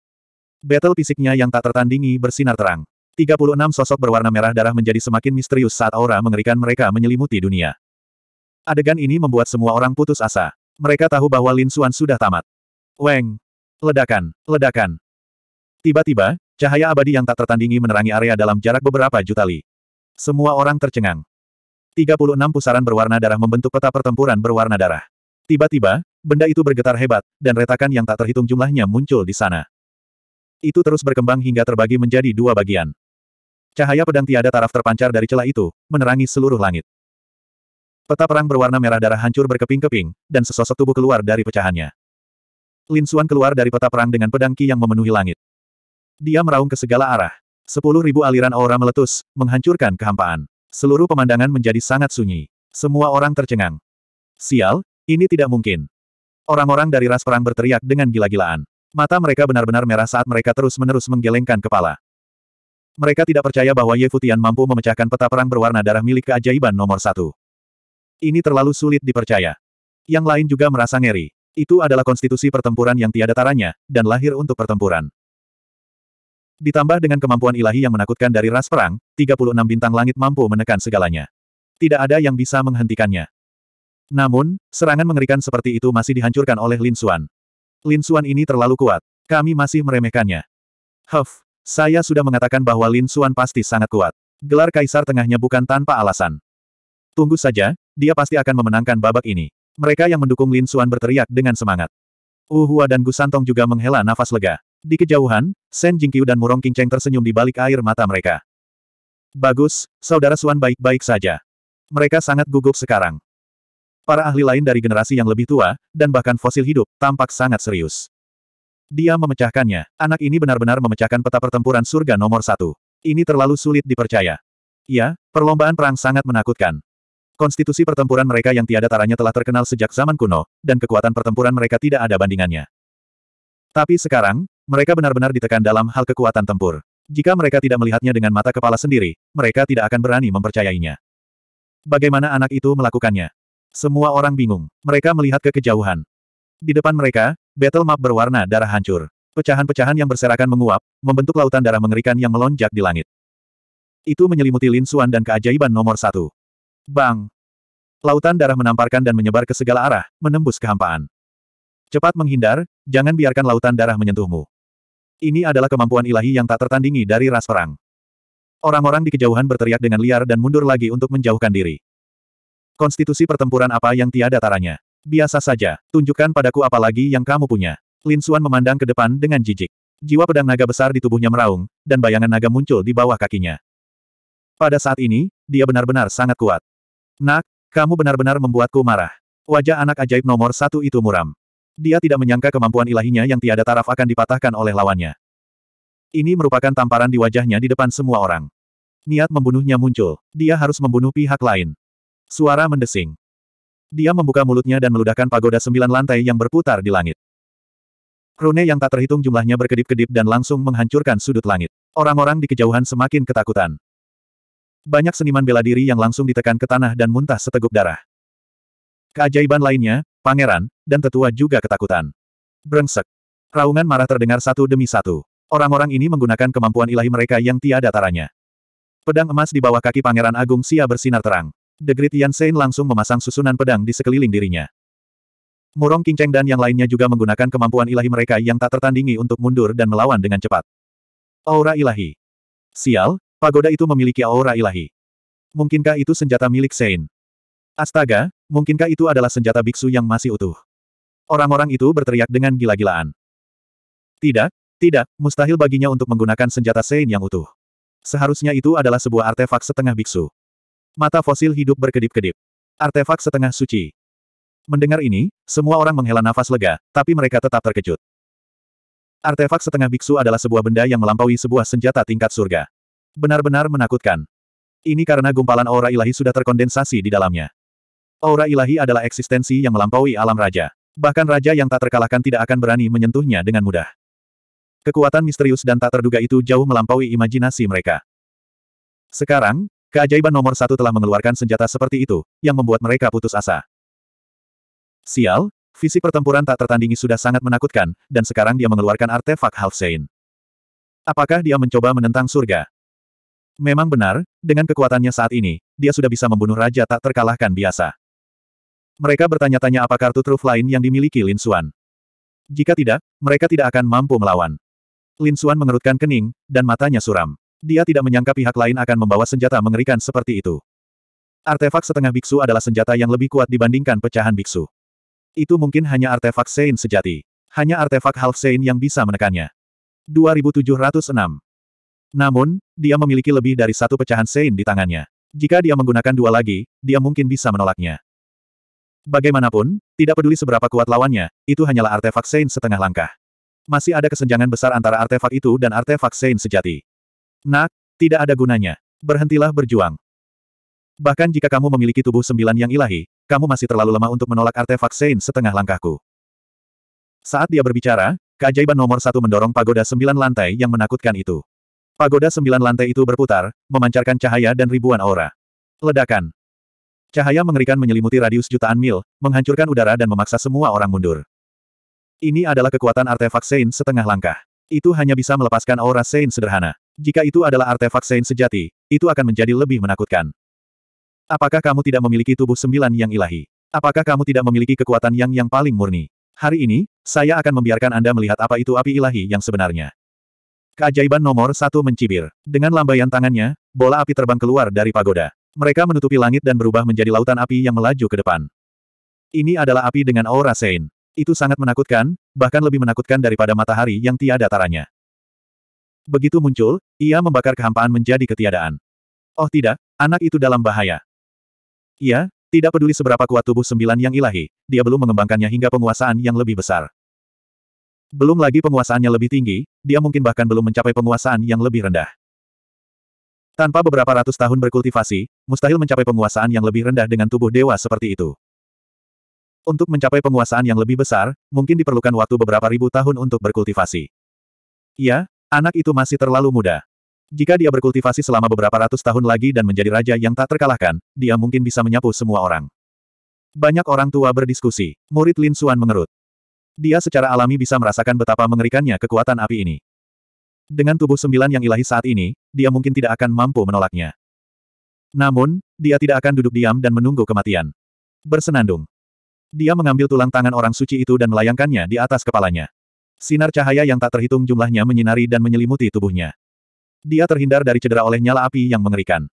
Battle fisiknya yang tak tertandingi bersinar terang. 36 sosok berwarna merah darah menjadi semakin misterius saat aura mengerikan mereka menyelimuti dunia. Adegan ini membuat semua orang putus asa. Mereka tahu bahwa Lin Xuan sudah tamat. Weng! Ledakan! Ledakan! Tiba-tiba, cahaya abadi yang tak tertandingi menerangi area dalam jarak beberapa juta li. Semua orang tercengang. 36 pusaran berwarna darah membentuk peta pertempuran berwarna darah. Tiba-tiba, benda itu bergetar hebat, dan retakan yang tak terhitung jumlahnya muncul di sana. Itu terus berkembang hingga terbagi menjadi dua bagian. Cahaya pedang tiada taraf terpancar dari celah itu, menerangi seluruh langit. Peta perang berwarna merah darah hancur berkeping-keping, dan sesosok tubuh keluar dari pecahannya. Lin Suan keluar dari peta perang dengan pedang Qi yang memenuhi langit. Dia meraung ke segala arah. Sepuluh ribu aliran aura meletus, menghancurkan kehampaan. Seluruh pemandangan menjadi sangat sunyi. Semua orang tercengang. Sial, ini tidak mungkin. Orang-orang dari ras perang berteriak dengan gila-gilaan. Mata mereka benar-benar merah saat mereka terus-menerus menggelengkan kepala. Mereka tidak percaya bahwa Ye Futian mampu memecahkan peta perang berwarna darah milik keajaiban nomor satu. Ini terlalu sulit dipercaya. Yang lain juga merasa ngeri. Itu adalah konstitusi pertempuran yang tiada taranya, dan lahir untuk pertempuran. Ditambah dengan kemampuan ilahi yang menakutkan dari ras perang, 36 bintang langit mampu menekan segalanya. Tidak ada yang bisa menghentikannya. Namun, serangan mengerikan seperti itu masih dihancurkan oleh Lin Xuan. Lin Xuan ini terlalu kuat. Kami masih meremehkannya. Huff, saya sudah mengatakan bahwa Lin Xuan pasti sangat kuat. Gelar kaisar tengahnya bukan tanpa alasan. Tunggu saja, dia pasti akan memenangkan babak ini. Mereka yang mendukung Lin Xuan berteriak dengan semangat. Hua dan Gusantong juga menghela nafas lega. Di kejauhan, Shen Jingqiu dan Murong Qingcheng tersenyum di balik air mata mereka. Bagus, saudara Xuan baik-baik saja. Mereka sangat gugup sekarang. Para ahli lain dari generasi yang lebih tua, dan bahkan fosil hidup, tampak sangat serius. Dia memecahkannya. Anak ini benar-benar memecahkan peta pertempuran surga nomor satu. Ini terlalu sulit dipercaya. Ya, perlombaan perang sangat menakutkan. Konstitusi pertempuran mereka yang tiada taranya telah terkenal sejak zaman kuno, dan kekuatan pertempuran mereka tidak ada bandingannya. Tapi sekarang, mereka benar-benar ditekan dalam hal kekuatan tempur. Jika mereka tidak melihatnya dengan mata kepala sendiri, mereka tidak akan berani mempercayainya. Bagaimana anak itu melakukannya? Semua orang bingung. Mereka melihat ke kejauhan. Di depan mereka, battle map berwarna darah hancur. Pecahan-pecahan yang berserakan menguap, membentuk lautan darah mengerikan yang melonjak di langit. Itu menyelimuti Lin Suan dan keajaiban nomor satu. Bang! Lautan darah menamparkan dan menyebar ke segala arah, menembus kehampaan. Cepat menghindar, jangan biarkan lautan darah menyentuhmu. Ini adalah kemampuan ilahi yang tak tertandingi dari ras perang. Orang-orang di kejauhan berteriak dengan liar dan mundur lagi untuk menjauhkan diri. Konstitusi pertempuran apa yang tiada taranya. Biasa saja, tunjukkan padaku apa lagi yang kamu punya. Lin Suan memandang ke depan dengan jijik. Jiwa pedang naga besar di tubuhnya meraung, dan bayangan naga muncul di bawah kakinya. Pada saat ini, dia benar-benar sangat kuat. Nak, kamu benar-benar membuatku marah. Wajah anak ajaib nomor satu itu muram. Dia tidak menyangka kemampuan ilahinya yang tiada taraf akan dipatahkan oleh lawannya. Ini merupakan tamparan di wajahnya di depan semua orang. Niat membunuhnya muncul. Dia harus membunuh pihak lain. Suara mendesing. Dia membuka mulutnya dan meludahkan pagoda sembilan lantai yang berputar di langit. Rune yang tak terhitung jumlahnya berkedip-kedip dan langsung menghancurkan sudut langit. Orang-orang di kejauhan semakin ketakutan. Banyak seniman bela diri yang langsung ditekan ke tanah dan muntah seteguk darah. Keajaiban lainnya, pangeran, dan tetua juga ketakutan. Brengsek. Raungan marah terdengar satu demi satu. Orang-orang ini menggunakan kemampuan ilahi mereka yang tiada taranya. Pedang emas di bawah kaki Pangeran Agung Sia bersinar terang. The Great Yansain langsung memasang susunan pedang di sekeliling dirinya. Murong Cheng dan yang lainnya juga menggunakan kemampuan ilahi mereka yang tak tertandingi untuk mundur dan melawan dengan cepat. Aura ilahi. Sial, Pagoda itu memiliki aura ilahi. Mungkinkah itu senjata milik Sein? Astaga, mungkinkah itu adalah senjata biksu yang masih utuh? Orang-orang itu berteriak dengan gila-gilaan. Tidak, tidak, mustahil baginya untuk menggunakan senjata Sein yang utuh. Seharusnya itu adalah sebuah artefak setengah biksu. Mata fosil hidup berkedip-kedip. Artefak setengah suci. Mendengar ini, semua orang menghela nafas lega, tapi mereka tetap terkejut. Artefak setengah biksu adalah sebuah benda yang melampaui sebuah senjata tingkat surga. Benar-benar menakutkan. Ini karena gumpalan aura ilahi sudah terkondensasi di dalamnya. Aura ilahi adalah eksistensi yang melampaui alam raja. Bahkan raja yang tak terkalahkan tidak akan berani menyentuhnya dengan mudah. Kekuatan misterius dan tak terduga itu jauh melampaui imajinasi mereka. Sekarang, keajaiban nomor satu telah mengeluarkan senjata seperti itu, yang membuat mereka putus asa. Sial, visi pertempuran tak tertandingi sudah sangat menakutkan, dan sekarang dia mengeluarkan artefak half-sein. Apakah dia mencoba menentang surga? Memang benar, dengan kekuatannya saat ini, dia sudah bisa membunuh raja tak terkalahkan biasa. Mereka bertanya-tanya apa kartu truf lain yang dimiliki Lin Xuan. Jika tidak, mereka tidak akan mampu melawan. Lin Xuan mengerutkan kening, dan matanya suram. Dia tidak menyangka pihak lain akan membawa senjata mengerikan seperti itu. Artefak setengah biksu adalah senjata yang lebih kuat dibandingkan pecahan biksu. Itu mungkin hanya artefak Sein sejati. Hanya artefak half Sein yang bisa menekannya. 2706 namun, dia memiliki lebih dari satu pecahan sein di tangannya. Jika dia menggunakan dua lagi, dia mungkin bisa menolaknya. Bagaimanapun, tidak peduli seberapa kuat lawannya, itu hanyalah artefak sein setengah langkah. Masih ada kesenjangan besar antara artefak itu dan artefak sein sejati. Nak, tidak ada gunanya. Berhentilah berjuang. Bahkan jika kamu memiliki tubuh sembilan yang ilahi, kamu masih terlalu lemah untuk menolak artefak Sein setengah langkahku. Saat dia berbicara, keajaiban nomor satu mendorong pagoda sembilan lantai yang menakutkan itu. Pagoda sembilan lantai itu berputar, memancarkan cahaya dan ribuan aura. Ledakan. Cahaya mengerikan menyelimuti radius jutaan mil, menghancurkan udara dan memaksa semua orang mundur. Ini adalah kekuatan artefak Sein setengah langkah. Itu hanya bisa melepaskan aura Sein sederhana. Jika itu adalah artefak Sein sejati, itu akan menjadi lebih menakutkan. Apakah kamu tidak memiliki tubuh sembilan yang ilahi? Apakah kamu tidak memiliki kekuatan yang yang paling murni? Hari ini, saya akan membiarkan Anda melihat apa itu api ilahi yang sebenarnya. Keajaiban nomor satu mencibir. Dengan lambaian tangannya, bola api terbang keluar dari pagoda. Mereka menutupi langit dan berubah menjadi lautan api yang melaju ke depan. Ini adalah api dengan aura Sein. Itu sangat menakutkan, bahkan lebih menakutkan daripada matahari yang tiada taranya. Begitu muncul, ia membakar kehampaan menjadi ketiadaan. Oh tidak, anak itu dalam bahaya. Ia, tidak peduli seberapa kuat tubuh sembilan yang ilahi, dia belum mengembangkannya hingga penguasaan yang lebih besar. Belum lagi penguasaannya lebih tinggi, dia mungkin bahkan belum mencapai penguasaan yang lebih rendah. Tanpa beberapa ratus tahun berkultivasi, mustahil mencapai penguasaan yang lebih rendah dengan tubuh dewa seperti itu. Untuk mencapai penguasaan yang lebih besar, mungkin diperlukan waktu beberapa ribu tahun untuk berkultivasi. Ya, anak itu masih terlalu muda. Jika dia berkultivasi selama beberapa ratus tahun lagi dan menjadi raja yang tak terkalahkan, dia mungkin bisa menyapu semua orang. Banyak orang tua berdiskusi. Murid Lin Suan mengerut. Dia secara alami bisa merasakan betapa mengerikannya kekuatan api ini. Dengan tubuh sembilan yang ilahi saat ini, dia mungkin tidak akan mampu menolaknya. Namun, dia tidak akan duduk diam dan menunggu kematian. Bersenandung. Dia mengambil tulang tangan orang suci itu dan melayangkannya di atas kepalanya. Sinar cahaya yang tak terhitung jumlahnya menyinari dan menyelimuti tubuhnya. Dia terhindar dari cedera oleh nyala api yang mengerikan.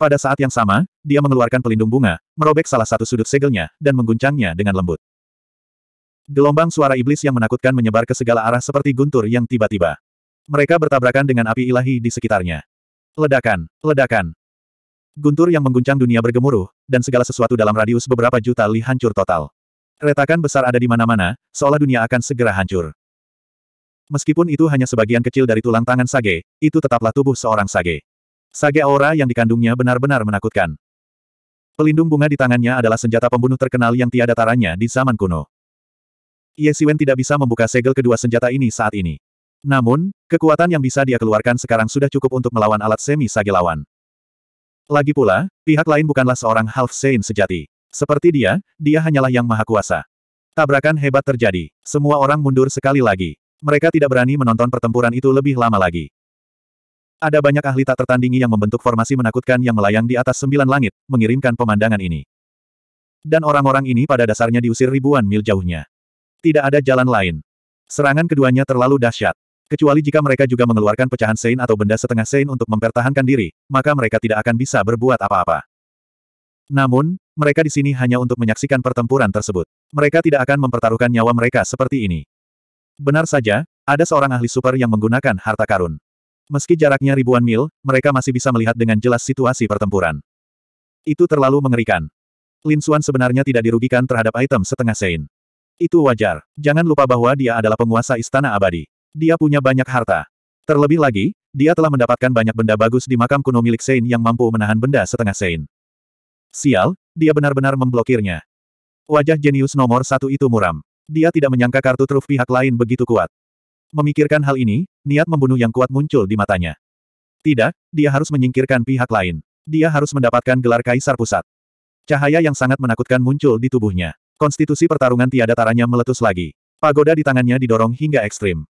Pada saat yang sama, dia mengeluarkan pelindung bunga, merobek salah satu sudut segelnya, dan mengguncangnya dengan lembut. Gelombang suara iblis yang menakutkan menyebar ke segala arah seperti guntur yang tiba-tiba. Mereka bertabrakan dengan api ilahi di sekitarnya. Ledakan, ledakan. Guntur yang mengguncang dunia bergemuruh, dan segala sesuatu dalam radius beberapa juta li hancur total. Retakan besar ada di mana-mana, seolah dunia akan segera hancur. Meskipun itu hanya sebagian kecil dari tulang tangan Sage, itu tetaplah tubuh seorang Sage. Sage aura yang dikandungnya benar-benar menakutkan. Pelindung bunga di tangannya adalah senjata pembunuh terkenal yang tiada taranya di zaman kuno. Ye Siwen tidak bisa membuka segel kedua senjata ini saat ini. Namun, kekuatan yang bisa dia keluarkan sekarang sudah cukup untuk melawan alat semi sage lawan. Lagi pula, pihak lain bukanlah seorang half saint sejati. Seperti dia, dia hanyalah yang maha kuasa. Tabrakan hebat terjadi. Semua orang mundur sekali lagi. Mereka tidak berani menonton pertempuran itu lebih lama lagi. Ada banyak ahli tak tertandingi yang membentuk formasi menakutkan yang melayang di atas sembilan langit, mengirimkan pemandangan ini. Dan orang-orang ini pada dasarnya diusir ribuan mil jauhnya. Tidak ada jalan lain. Serangan keduanya terlalu dahsyat. Kecuali jika mereka juga mengeluarkan pecahan sein atau benda setengah sein untuk mempertahankan diri, maka mereka tidak akan bisa berbuat apa-apa. Namun, mereka di sini hanya untuk menyaksikan pertempuran tersebut. Mereka tidak akan mempertaruhkan nyawa mereka seperti ini. Benar saja, ada seorang ahli super yang menggunakan harta karun. Meski jaraknya ribuan mil, mereka masih bisa melihat dengan jelas situasi pertempuran. Itu terlalu mengerikan. Lin Xuan sebenarnya tidak dirugikan terhadap item setengah sein. Itu wajar. Jangan lupa bahwa dia adalah penguasa istana abadi. Dia punya banyak harta. Terlebih lagi, dia telah mendapatkan banyak benda bagus di makam kuno milik Sein yang mampu menahan benda setengah Sein. Sial, dia benar-benar memblokirnya. Wajah jenius nomor satu itu muram. Dia tidak menyangka kartu truf pihak lain begitu kuat. Memikirkan hal ini, niat membunuh yang kuat muncul di matanya. Tidak, dia harus menyingkirkan pihak lain. Dia harus mendapatkan gelar kaisar pusat. Cahaya yang sangat menakutkan muncul di tubuhnya. Konstitusi pertarungan tiada taranya meletus lagi. Pagoda di tangannya didorong hingga ekstrim.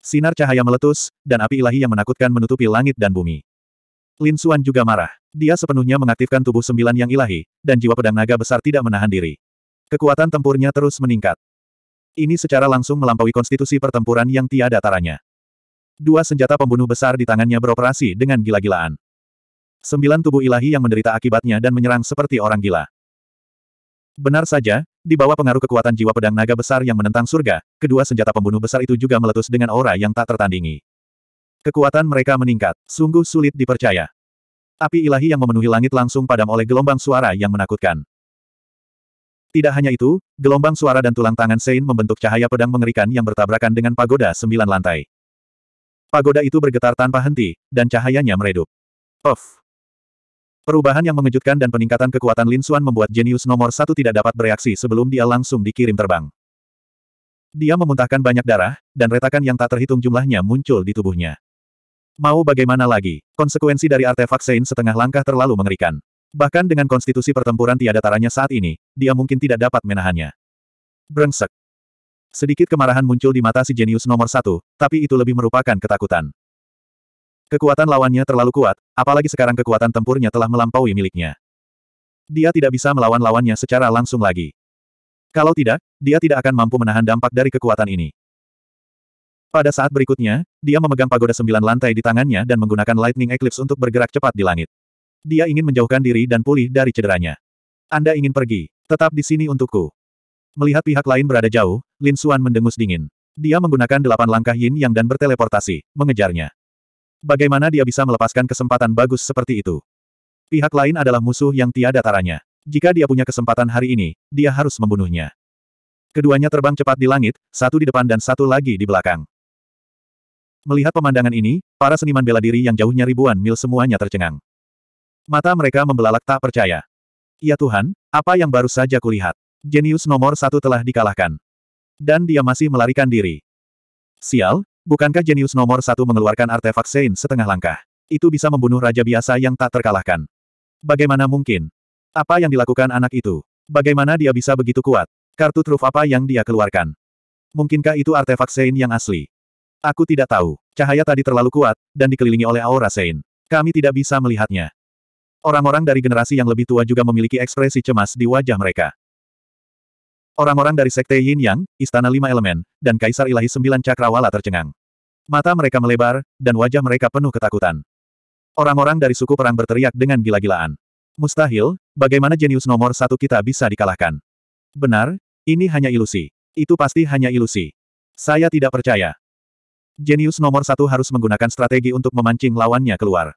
Sinar cahaya meletus, dan api ilahi yang menakutkan menutupi langit dan bumi. Lin Suan juga marah. Dia sepenuhnya mengaktifkan tubuh sembilan yang ilahi, dan jiwa pedang naga besar tidak menahan diri. Kekuatan tempurnya terus meningkat. Ini secara langsung melampaui konstitusi pertempuran yang tiada taranya. Dua senjata pembunuh besar di tangannya beroperasi dengan gila-gilaan. Sembilan tubuh ilahi yang menderita akibatnya dan menyerang seperti orang gila. Benar saja, di bawah pengaruh kekuatan jiwa pedang naga besar yang menentang surga, kedua senjata pembunuh besar itu juga meletus dengan aura yang tak tertandingi. Kekuatan mereka meningkat, sungguh sulit dipercaya. Api ilahi yang memenuhi langit langsung padam oleh gelombang suara yang menakutkan. Tidak hanya itu, gelombang suara dan tulang tangan Sein membentuk cahaya pedang mengerikan yang bertabrakan dengan pagoda sembilan lantai. Pagoda itu bergetar tanpa henti, dan cahayanya meredup. Off! Perubahan yang mengejutkan dan peningkatan kekuatan Lin Xuan membuat jenius nomor satu tidak dapat bereaksi sebelum dia langsung dikirim terbang. Dia memuntahkan banyak darah, dan retakan yang tak terhitung jumlahnya muncul di tubuhnya. Mau bagaimana lagi, konsekuensi dari artefak Sein setengah langkah terlalu mengerikan. Bahkan dengan konstitusi pertempuran tiada taranya saat ini, dia mungkin tidak dapat menahannya. Brengsek. Sedikit kemarahan muncul di mata si jenius nomor satu, tapi itu lebih merupakan ketakutan. Kekuatan lawannya terlalu kuat, apalagi sekarang kekuatan tempurnya telah melampaui miliknya. Dia tidak bisa melawan lawannya secara langsung lagi. Kalau tidak, dia tidak akan mampu menahan dampak dari kekuatan ini. Pada saat berikutnya, dia memegang pagoda sembilan lantai di tangannya dan menggunakan Lightning Eclipse untuk bergerak cepat di langit. Dia ingin menjauhkan diri dan pulih dari cederanya. Anda ingin pergi, tetap di sini untukku. Melihat pihak lain berada jauh, Lin Xuan mendengus dingin. Dia menggunakan delapan langkah yin yang dan berteleportasi, mengejarnya. Bagaimana dia bisa melepaskan kesempatan bagus seperti itu? Pihak lain adalah musuh yang tiada taranya. Jika dia punya kesempatan hari ini, dia harus membunuhnya. Keduanya terbang cepat di langit, satu di depan dan satu lagi di belakang. Melihat pemandangan ini, para seniman bela diri yang jauhnya ribuan mil semuanya tercengang. Mata mereka membelalak tak percaya. Ya Tuhan, apa yang baru saja kulihat? Jenius nomor satu telah dikalahkan. Dan dia masih melarikan diri. Sial, Bukankah jenius nomor satu mengeluarkan artefak Sein setengah langkah? Itu bisa membunuh raja biasa yang tak terkalahkan. Bagaimana mungkin? Apa yang dilakukan anak itu? Bagaimana dia bisa begitu kuat? Kartu truf apa yang dia keluarkan? Mungkinkah itu artefak Sein yang asli? Aku tidak tahu. Cahaya tadi terlalu kuat, dan dikelilingi oleh aura Sein. Kami tidak bisa melihatnya. Orang-orang dari generasi yang lebih tua juga memiliki ekspresi cemas di wajah mereka. Orang-orang dari Sekte Yin Yang, Istana Lima Elemen, dan Kaisar Ilahi Sembilan Cakrawala tercengang. Mata mereka melebar, dan wajah mereka penuh ketakutan. Orang-orang dari suku perang berteriak dengan gila-gilaan. Mustahil, bagaimana jenius nomor satu kita bisa dikalahkan? Benar, ini hanya ilusi. Itu pasti hanya ilusi. Saya tidak percaya. Jenius nomor satu harus menggunakan strategi untuk memancing lawannya keluar.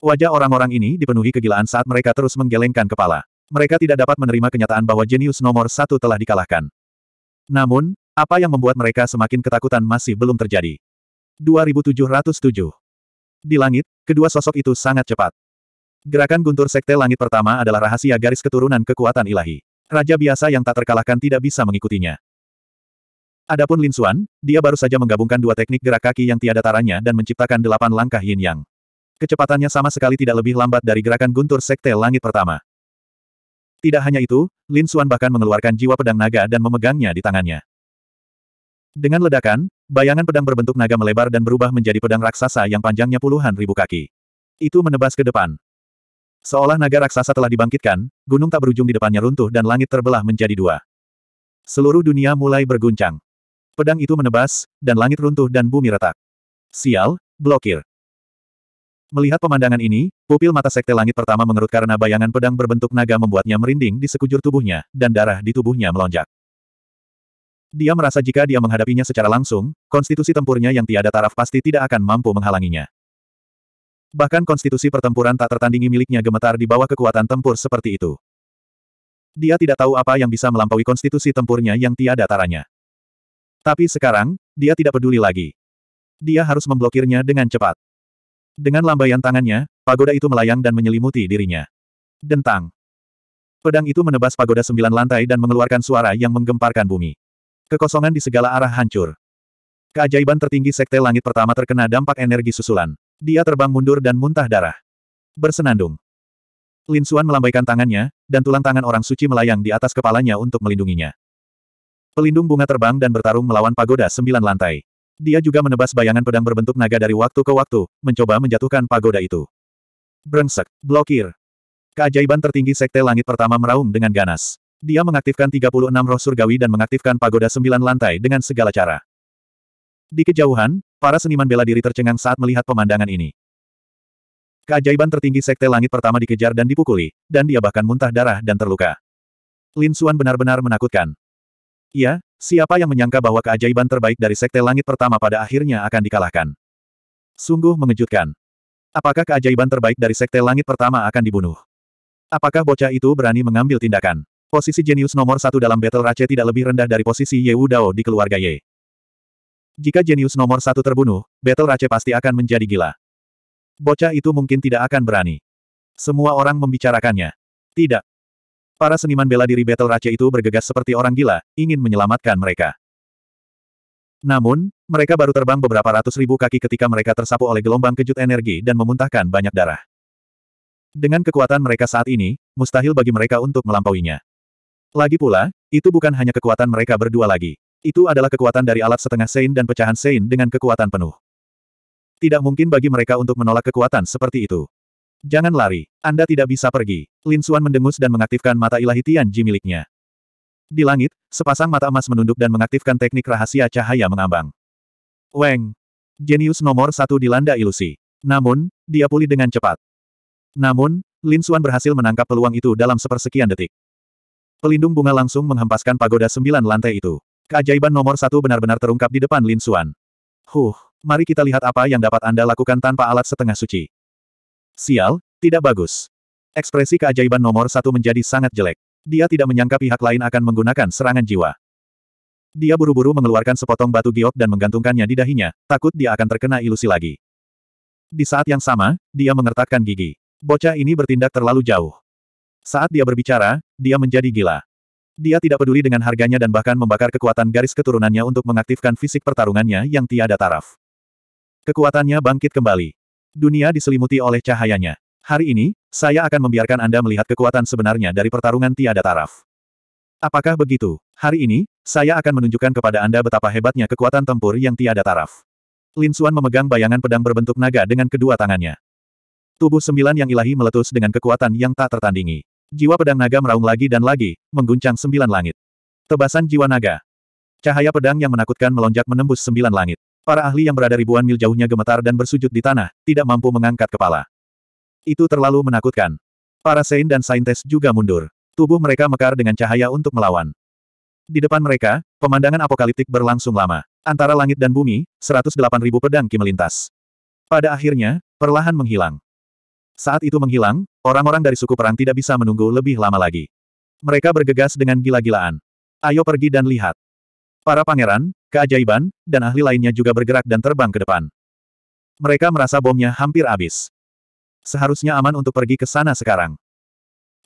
Wajah orang-orang ini dipenuhi kegilaan saat mereka terus menggelengkan kepala. Mereka tidak dapat menerima kenyataan bahwa jenius nomor satu telah dikalahkan. Namun, apa yang membuat mereka semakin ketakutan masih belum terjadi. 2707 Di langit, kedua sosok itu sangat cepat. Gerakan guntur sekte langit pertama adalah rahasia garis keturunan kekuatan ilahi. Raja biasa yang tak terkalahkan tidak bisa mengikutinya. Adapun Lin Xuan, dia baru saja menggabungkan dua teknik gerak kaki yang tiada taranya dan menciptakan delapan langkah yin yang. Kecepatannya sama sekali tidak lebih lambat dari gerakan guntur sekte langit pertama. Tidak hanya itu, Lin Xuan bahkan mengeluarkan jiwa pedang naga dan memegangnya di tangannya. Dengan ledakan, bayangan pedang berbentuk naga melebar dan berubah menjadi pedang raksasa yang panjangnya puluhan ribu kaki. Itu menebas ke depan. Seolah naga raksasa telah dibangkitkan, gunung tak berujung di depannya runtuh dan langit terbelah menjadi dua. Seluruh dunia mulai berguncang. Pedang itu menebas, dan langit runtuh dan bumi retak. Sial, blokir. Melihat pemandangan ini, pupil mata sekte langit pertama mengerut karena bayangan pedang berbentuk naga membuatnya merinding di sekujur tubuhnya, dan darah di tubuhnya melonjak. Dia merasa jika dia menghadapinya secara langsung, konstitusi tempurnya yang tiada taraf pasti tidak akan mampu menghalanginya. Bahkan konstitusi pertempuran tak tertandingi miliknya gemetar di bawah kekuatan tempur seperti itu. Dia tidak tahu apa yang bisa melampaui konstitusi tempurnya yang tiada taranya. Tapi sekarang, dia tidak peduli lagi. Dia harus memblokirnya dengan cepat. Dengan lambaian tangannya, pagoda itu melayang dan menyelimuti dirinya. Dentang. Pedang itu menebas pagoda sembilan lantai dan mengeluarkan suara yang menggemparkan bumi. Kekosongan di segala arah hancur. Keajaiban tertinggi sekte langit pertama terkena dampak energi susulan. Dia terbang mundur dan muntah darah. Bersenandung. Lin Suan melambaikan tangannya, dan tulang tangan orang suci melayang di atas kepalanya untuk melindunginya. Pelindung bunga terbang dan bertarung melawan pagoda sembilan lantai. Dia juga menebas bayangan pedang berbentuk naga dari waktu ke waktu, mencoba menjatuhkan pagoda itu. Brengsek, blokir. Keajaiban tertinggi Sekte Langit pertama meraung dengan ganas. Dia mengaktifkan 36 roh surgawi dan mengaktifkan pagoda sembilan lantai dengan segala cara. Di kejauhan, para seniman bela diri tercengang saat melihat pemandangan ini. Keajaiban tertinggi Sekte Langit pertama dikejar dan dipukuli, dan dia bahkan muntah darah dan terluka. Lin Xuan benar-benar menakutkan. Iya, siapa yang menyangka bahwa keajaiban terbaik dari Sekte Langit pertama pada akhirnya akan dikalahkan? Sungguh mengejutkan. Apakah keajaiban terbaik dari Sekte Langit pertama akan dibunuh? Apakah bocah itu berani mengambil tindakan? Posisi jenius nomor satu dalam Battle Rache tidak lebih rendah dari posisi Ye Dao di keluarga Ye. Jika jenius nomor satu terbunuh, Battle Rache pasti akan menjadi gila. Bocah itu mungkin tidak akan berani. Semua orang membicarakannya. Tidak, Para seniman bela diri Battle Raja itu bergegas seperti orang gila, ingin menyelamatkan mereka. Namun, mereka baru terbang beberapa ratus ribu kaki ketika mereka tersapu oleh gelombang kejut energi dan memuntahkan banyak darah. Dengan kekuatan mereka saat ini, mustahil bagi mereka untuk melampauinya. Lagi pula, itu bukan hanya kekuatan mereka berdua lagi. Itu adalah kekuatan dari alat setengah Sein dan pecahan Sein dengan kekuatan penuh. Tidak mungkin bagi mereka untuk menolak kekuatan seperti itu. Jangan lari. Anda tidak bisa pergi. Lin Xuan mendengus dan mengaktifkan mata ilahi ji miliknya. Di langit, sepasang mata emas menunduk dan mengaktifkan teknik rahasia cahaya mengambang. Weng. Jenius nomor satu dilanda ilusi. Namun, dia pulih dengan cepat. Namun, Lin Xuan berhasil menangkap peluang itu dalam sepersekian detik. Pelindung bunga langsung menghempaskan pagoda sembilan lantai itu. Keajaiban nomor satu benar-benar terungkap di depan Lin Xuan. Huh, mari kita lihat apa yang dapat Anda lakukan tanpa alat setengah suci. Sial, tidak bagus. Ekspresi keajaiban nomor satu menjadi sangat jelek. Dia tidak menyangka pihak lain akan menggunakan serangan jiwa. Dia buru-buru mengeluarkan sepotong batu giok dan menggantungkannya di dahinya, takut dia akan terkena ilusi lagi. Di saat yang sama, dia mengertakkan gigi. Bocah ini bertindak terlalu jauh. Saat dia berbicara, dia menjadi gila. Dia tidak peduli dengan harganya dan bahkan membakar kekuatan garis keturunannya untuk mengaktifkan fisik pertarungannya yang tiada taraf. Kekuatannya bangkit kembali. Dunia diselimuti oleh cahayanya. Hari ini, saya akan membiarkan Anda melihat kekuatan sebenarnya dari pertarungan tiada taraf. Apakah begitu? Hari ini, saya akan menunjukkan kepada Anda betapa hebatnya kekuatan tempur yang tiada taraf. Lin Xuan memegang bayangan pedang berbentuk naga dengan kedua tangannya. Tubuh sembilan yang ilahi meletus dengan kekuatan yang tak tertandingi. Jiwa pedang naga meraung lagi dan lagi, mengguncang sembilan langit. Tebasan jiwa naga. Cahaya pedang yang menakutkan melonjak menembus sembilan langit. Para ahli yang berada ribuan mil jauhnya gemetar dan bersujud di tanah, tidak mampu mengangkat kepala. Itu terlalu menakutkan. Para Sein dan Saintes juga mundur. Tubuh mereka mekar dengan cahaya untuk melawan. Di depan mereka, pemandangan apokaliptik berlangsung lama. Antara langit dan bumi, 108.000 pedang Ki melintas. Pada akhirnya, perlahan menghilang. Saat itu menghilang, orang-orang dari suku perang tidak bisa menunggu lebih lama lagi. Mereka bergegas dengan gila-gilaan. Ayo pergi dan lihat. Para pangeran, keajaiban, dan ahli lainnya juga bergerak dan terbang ke depan. Mereka merasa bomnya hampir habis. Seharusnya aman untuk pergi ke sana sekarang.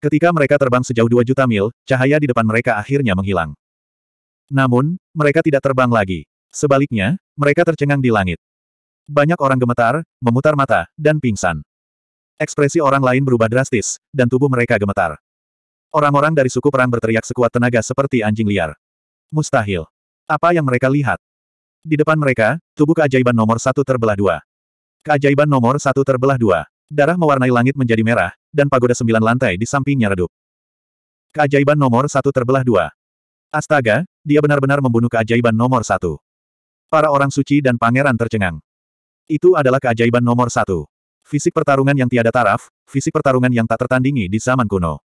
Ketika mereka terbang sejauh 2 juta mil, cahaya di depan mereka akhirnya menghilang. Namun, mereka tidak terbang lagi. Sebaliknya, mereka tercengang di langit. Banyak orang gemetar, memutar mata, dan pingsan. Ekspresi orang lain berubah drastis, dan tubuh mereka gemetar. Orang-orang dari suku perang berteriak sekuat tenaga seperti anjing liar. Mustahil. Apa yang mereka lihat? Di depan mereka, tubuh keajaiban nomor satu terbelah dua. Keajaiban nomor satu terbelah dua. Darah mewarnai langit menjadi merah, dan pagoda sembilan lantai di sampingnya redup. Keajaiban nomor satu terbelah dua. Astaga, dia benar-benar membunuh keajaiban nomor satu. Para orang suci dan pangeran tercengang. Itu adalah keajaiban nomor satu. Fisik pertarungan yang tiada taraf, fisik pertarungan yang tak tertandingi di zaman kuno.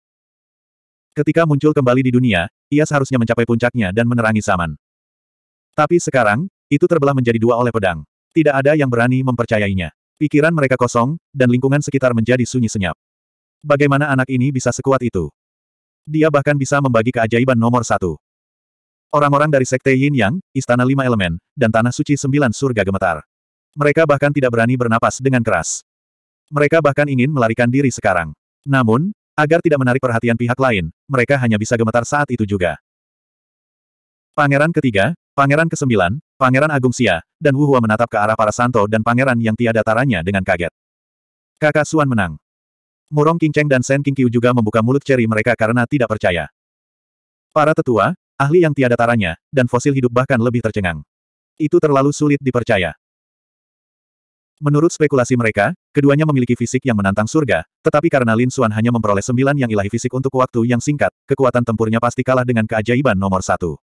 Ketika muncul kembali di dunia, ia seharusnya mencapai puncaknya dan menerangi zaman. Tapi sekarang, itu terbelah menjadi dua oleh pedang. Tidak ada yang berani mempercayainya. Pikiran mereka kosong, dan lingkungan sekitar menjadi sunyi senyap. Bagaimana anak ini bisa sekuat itu? Dia bahkan bisa membagi keajaiban nomor satu. Orang-orang dari Sekte Yin Yang, Istana Lima Elemen, dan Tanah Suci Sembilan Surga Gemetar. Mereka bahkan tidak berani bernapas dengan keras. Mereka bahkan ingin melarikan diri sekarang. Namun, agar tidak menarik perhatian pihak lain, mereka hanya bisa gemetar saat itu juga. Pangeran ketiga, Pangeran ke-9, Pangeran Agung Sia, dan Wu Hua menatap ke arah para santo dan pangeran yang tiada taranya dengan kaget. Kakak Suan menang. Murong Kingcheng dan Sen Kingqiu juga membuka mulut ceri mereka karena tidak percaya. Para tetua, ahli yang tiada taranya, dan fosil hidup bahkan lebih tercengang. Itu terlalu sulit dipercaya. Menurut spekulasi mereka, keduanya memiliki fisik yang menantang surga, tetapi karena Lin Suan hanya memperoleh sembilan yang ilahi fisik untuk waktu yang singkat, kekuatan tempurnya pasti kalah dengan keajaiban nomor satu.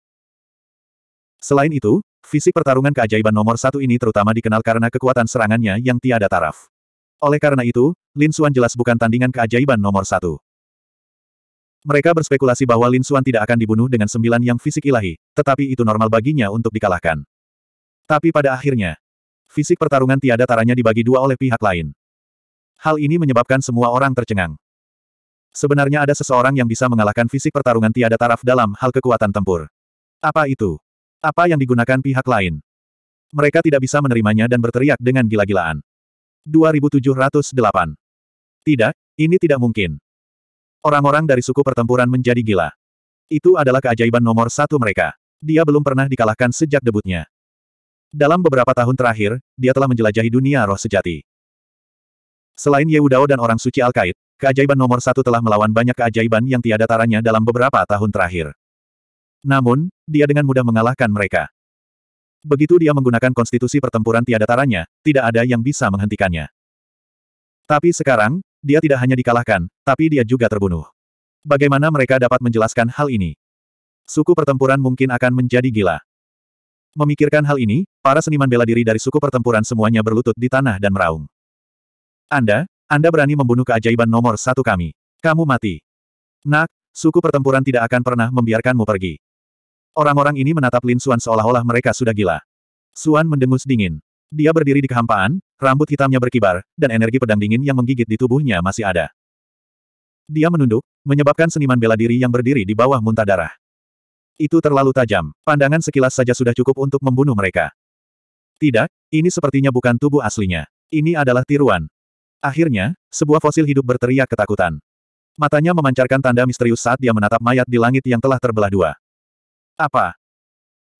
Selain itu, fisik pertarungan keajaiban nomor satu ini terutama dikenal karena kekuatan serangannya yang tiada taraf. Oleh karena itu, Lin Suan jelas bukan tandingan keajaiban nomor satu. Mereka berspekulasi bahwa Lin Suan tidak akan dibunuh dengan sembilan yang fisik ilahi, tetapi itu normal baginya untuk dikalahkan. Tapi pada akhirnya, fisik pertarungan tiada taranya dibagi dua oleh pihak lain. Hal ini menyebabkan semua orang tercengang. Sebenarnya ada seseorang yang bisa mengalahkan fisik pertarungan tiada taraf dalam hal kekuatan tempur. Apa itu? Apa yang digunakan pihak lain? Mereka tidak bisa menerimanya dan berteriak dengan gila-gilaan. 2708. Tidak, ini tidak mungkin. Orang-orang dari suku pertempuran menjadi gila. Itu adalah keajaiban nomor satu mereka. Dia belum pernah dikalahkan sejak debutnya. Dalam beberapa tahun terakhir, dia telah menjelajahi dunia roh sejati. Selain Yehudao dan orang suci al Alkait, keajaiban nomor satu telah melawan banyak keajaiban yang tiada taranya dalam beberapa tahun terakhir. Namun, dia dengan mudah mengalahkan mereka. Begitu dia menggunakan konstitusi pertempuran tiada taranya, tidak ada yang bisa menghentikannya. Tapi sekarang, dia tidak hanya dikalahkan, tapi dia juga terbunuh. Bagaimana mereka dapat menjelaskan hal ini? Suku pertempuran mungkin akan menjadi gila. Memikirkan hal ini, para seniman bela diri dari suku pertempuran semuanya berlutut di tanah dan meraung. Anda, Anda berani membunuh keajaiban nomor satu kami. Kamu mati. Nak, suku pertempuran tidak akan pernah membiarkanmu pergi. Orang-orang ini menatap Lin Xuan seolah-olah mereka sudah gila. Xuan mendengus dingin. Dia berdiri di kehampaan, rambut hitamnya berkibar, dan energi pedang dingin yang menggigit di tubuhnya masih ada. Dia menunduk, menyebabkan seniman bela diri yang berdiri di bawah muntah darah. Itu terlalu tajam, pandangan sekilas saja sudah cukup untuk membunuh mereka. Tidak, ini sepertinya bukan tubuh aslinya. Ini adalah tiruan. Akhirnya, sebuah fosil hidup berteriak ketakutan. Matanya memancarkan tanda misterius saat dia menatap mayat di langit yang telah terbelah dua. Apa?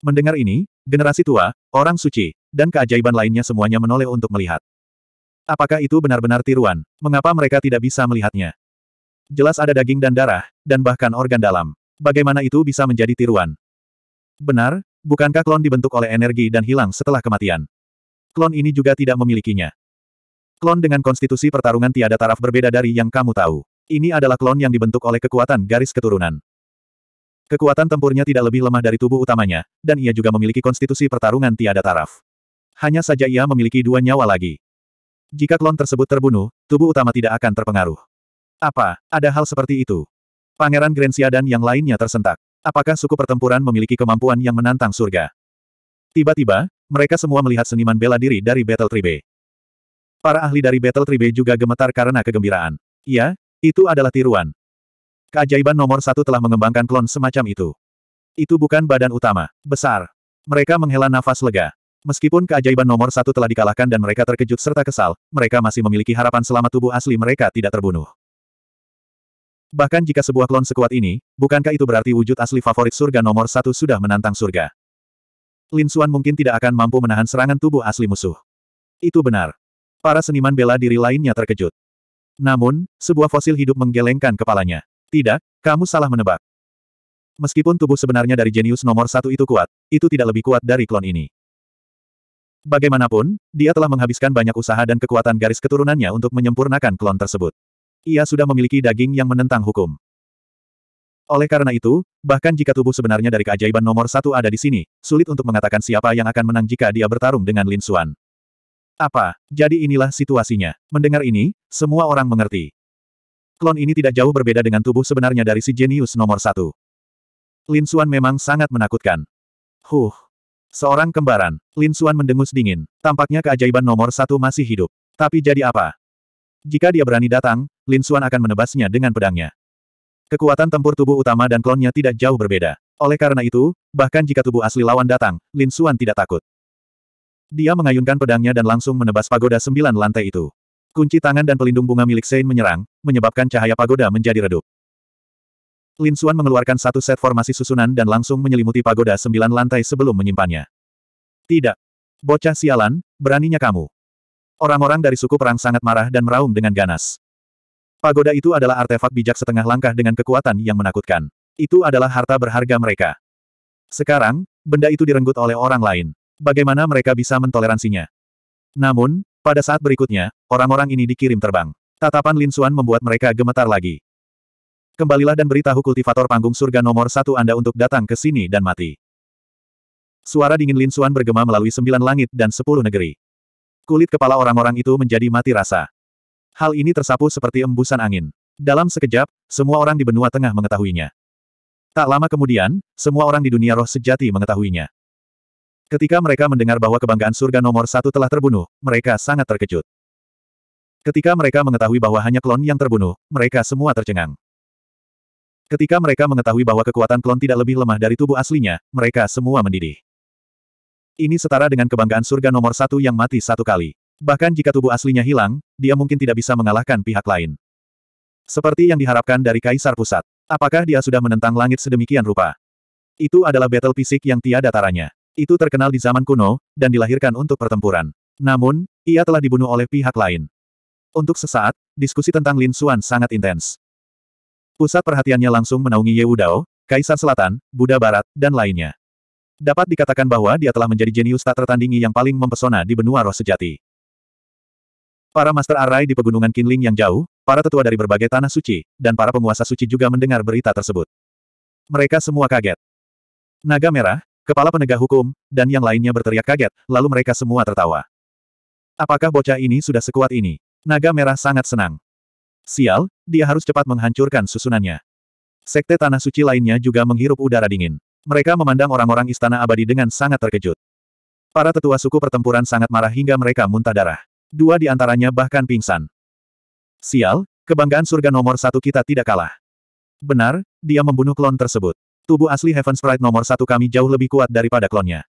Mendengar ini, generasi tua, orang suci, dan keajaiban lainnya semuanya menoleh untuk melihat. Apakah itu benar-benar tiruan? Mengapa mereka tidak bisa melihatnya? Jelas ada daging dan darah, dan bahkan organ dalam. Bagaimana itu bisa menjadi tiruan? Benar, bukankah klon dibentuk oleh energi dan hilang setelah kematian? Klon ini juga tidak memilikinya. Klon dengan konstitusi pertarungan tiada taraf berbeda dari yang kamu tahu. Ini adalah klon yang dibentuk oleh kekuatan garis keturunan. Kekuatan tempurnya tidak lebih lemah dari tubuh utamanya, dan ia juga memiliki konstitusi pertarungan tiada taraf. Hanya saja ia memiliki dua nyawa lagi. Jika klon tersebut terbunuh, tubuh utama tidak akan terpengaruh. Apa, ada hal seperti itu? Pangeran Grensia dan yang lainnya tersentak. Apakah suku pertempuran memiliki kemampuan yang menantang surga? Tiba-tiba, mereka semua melihat seniman bela diri dari Battle Tribe. Para ahli dari Battle Tribe juga gemetar karena kegembiraan. Ya, itu adalah tiruan. Keajaiban nomor satu telah mengembangkan klon semacam itu. Itu bukan badan utama. Besar. Mereka menghela nafas lega. Meskipun keajaiban nomor satu telah dikalahkan dan mereka terkejut serta kesal, mereka masih memiliki harapan selama tubuh asli mereka tidak terbunuh. Bahkan jika sebuah klon sekuat ini, bukankah itu berarti wujud asli favorit surga nomor satu sudah menantang surga? Lin Suan mungkin tidak akan mampu menahan serangan tubuh asli musuh. Itu benar. Para seniman bela diri lainnya terkejut. Namun, sebuah fosil hidup menggelengkan kepalanya. Tidak, kamu salah menebak. Meskipun tubuh sebenarnya dari jenius nomor satu itu kuat, itu tidak lebih kuat dari klon ini. Bagaimanapun, dia telah menghabiskan banyak usaha dan kekuatan garis keturunannya untuk menyempurnakan klon tersebut. Ia sudah memiliki daging yang menentang hukum. Oleh karena itu, bahkan jika tubuh sebenarnya dari keajaiban nomor satu ada di sini, sulit untuk mengatakan siapa yang akan menang jika dia bertarung dengan Lin Xuan. Apa? Jadi inilah situasinya. Mendengar ini, semua orang mengerti. Klon ini tidak jauh berbeda dengan tubuh sebenarnya dari si jenius nomor satu. Lin Xuan memang sangat menakutkan. Huh. Seorang kembaran, Lin Xuan mendengus dingin. Tampaknya keajaiban nomor satu masih hidup. Tapi jadi apa? Jika dia berani datang, Lin Xuan akan menebasnya dengan pedangnya. Kekuatan tempur tubuh utama dan klonnya tidak jauh berbeda. Oleh karena itu, bahkan jika tubuh asli lawan datang, Lin Xuan tidak takut. Dia mengayunkan pedangnya dan langsung menebas pagoda sembilan lantai itu. Kunci tangan dan pelindung bunga milik Sein menyerang, menyebabkan cahaya pagoda menjadi redup. Lin Xuan mengeluarkan satu set formasi susunan dan langsung menyelimuti pagoda sembilan lantai sebelum menyimpannya. Tidak. Bocah sialan, beraninya kamu. Orang-orang dari suku perang sangat marah dan meraung dengan ganas. Pagoda itu adalah artefak bijak setengah langkah dengan kekuatan yang menakutkan. Itu adalah harta berharga mereka. Sekarang, benda itu direnggut oleh orang lain. Bagaimana mereka bisa mentoleransinya? Namun, pada saat berikutnya, orang-orang ini dikirim terbang. Tatapan Lin Xuan membuat mereka gemetar lagi. Kembalilah dan beritahu kultivator panggung surga nomor satu Anda untuk datang ke sini dan mati. Suara dingin Lin Xuan bergema melalui sembilan langit dan sepuluh negeri. Kulit kepala orang-orang itu menjadi mati rasa. Hal ini tersapu seperti embusan angin. Dalam sekejap, semua orang di benua tengah mengetahuinya. Tak lama kemudian, semua orang di dunia roh sejati mengetahuinya. Ketika mereka mendengar bahwa kebanggaan surga nomor satu telah terbunuh, mereka sangat terkejut. Ketika mereka mengetahui bahwa hanya klon yang terbunuh, mereka semua tercengang. Ketika mereka mengetahui bahwa kekuatan klon tidak lebih lemah dari tubuh aslinya, mereka semua mendidih. Ini setara dengan kebanggaan surga nomor satu yang mati satu kali. Bahkan jika tubuh aslinya hilang, dia mungkin tidak bisa mengalahkan pihak lain. Seperti yang diharapkan dari Kaisar Pusat. Apakah dia sudah menentang langit sedemikian rupa? Itu adalah battle fisik yang tiada taranya. Itu terkenal di zaman kuno, dan dilahirkan untuk pertempuran. Namun, ia telah dibunuh oleh pihak lain. Untuk sesaat, diskusi tentang Lin Xuan sangat intens. Pusat perhatiannya langsung menaungi Ye Wudao, Kaisar Selatan, Buddha Barat, dan lainnya. Dapat dikatakan bahwa dia telah menjadi jenius tak tertandingi yang paling mempesona di benua roh sejati. Para Master Arai di Pegunungan Kinling yang jauh, para tetua dari berbagai tanah suci, dan para penguasa suci juga mendengar berita tersebut. Mereka semua kaget. Naga Merah, Kepala penegak hukum, dan yang lainnya berteriak kaget, lalu mereka semua tertawa. Apakah bocah ini sudah sekuat ini? Naga merah sangat senang. Sial, dia harus cepat menghancurkan susunannya. Sekte Tanah Suci lainnya juga menghirup udara dingin. Mereka memandang orang-orang istana abadi dengan sangat terkejut. Para tetua suku pertempuran sangat marah hingga mereka muntah darah. Dua di antaranya bahkan pingsan. Sial, kebanggaan surga nomor satu kita tidak kalah. Benar, dia membunuh klon tersebut. Tubuh asli Heaven Sprite nomor satu kami jauh lebih kuat daripada klonnya.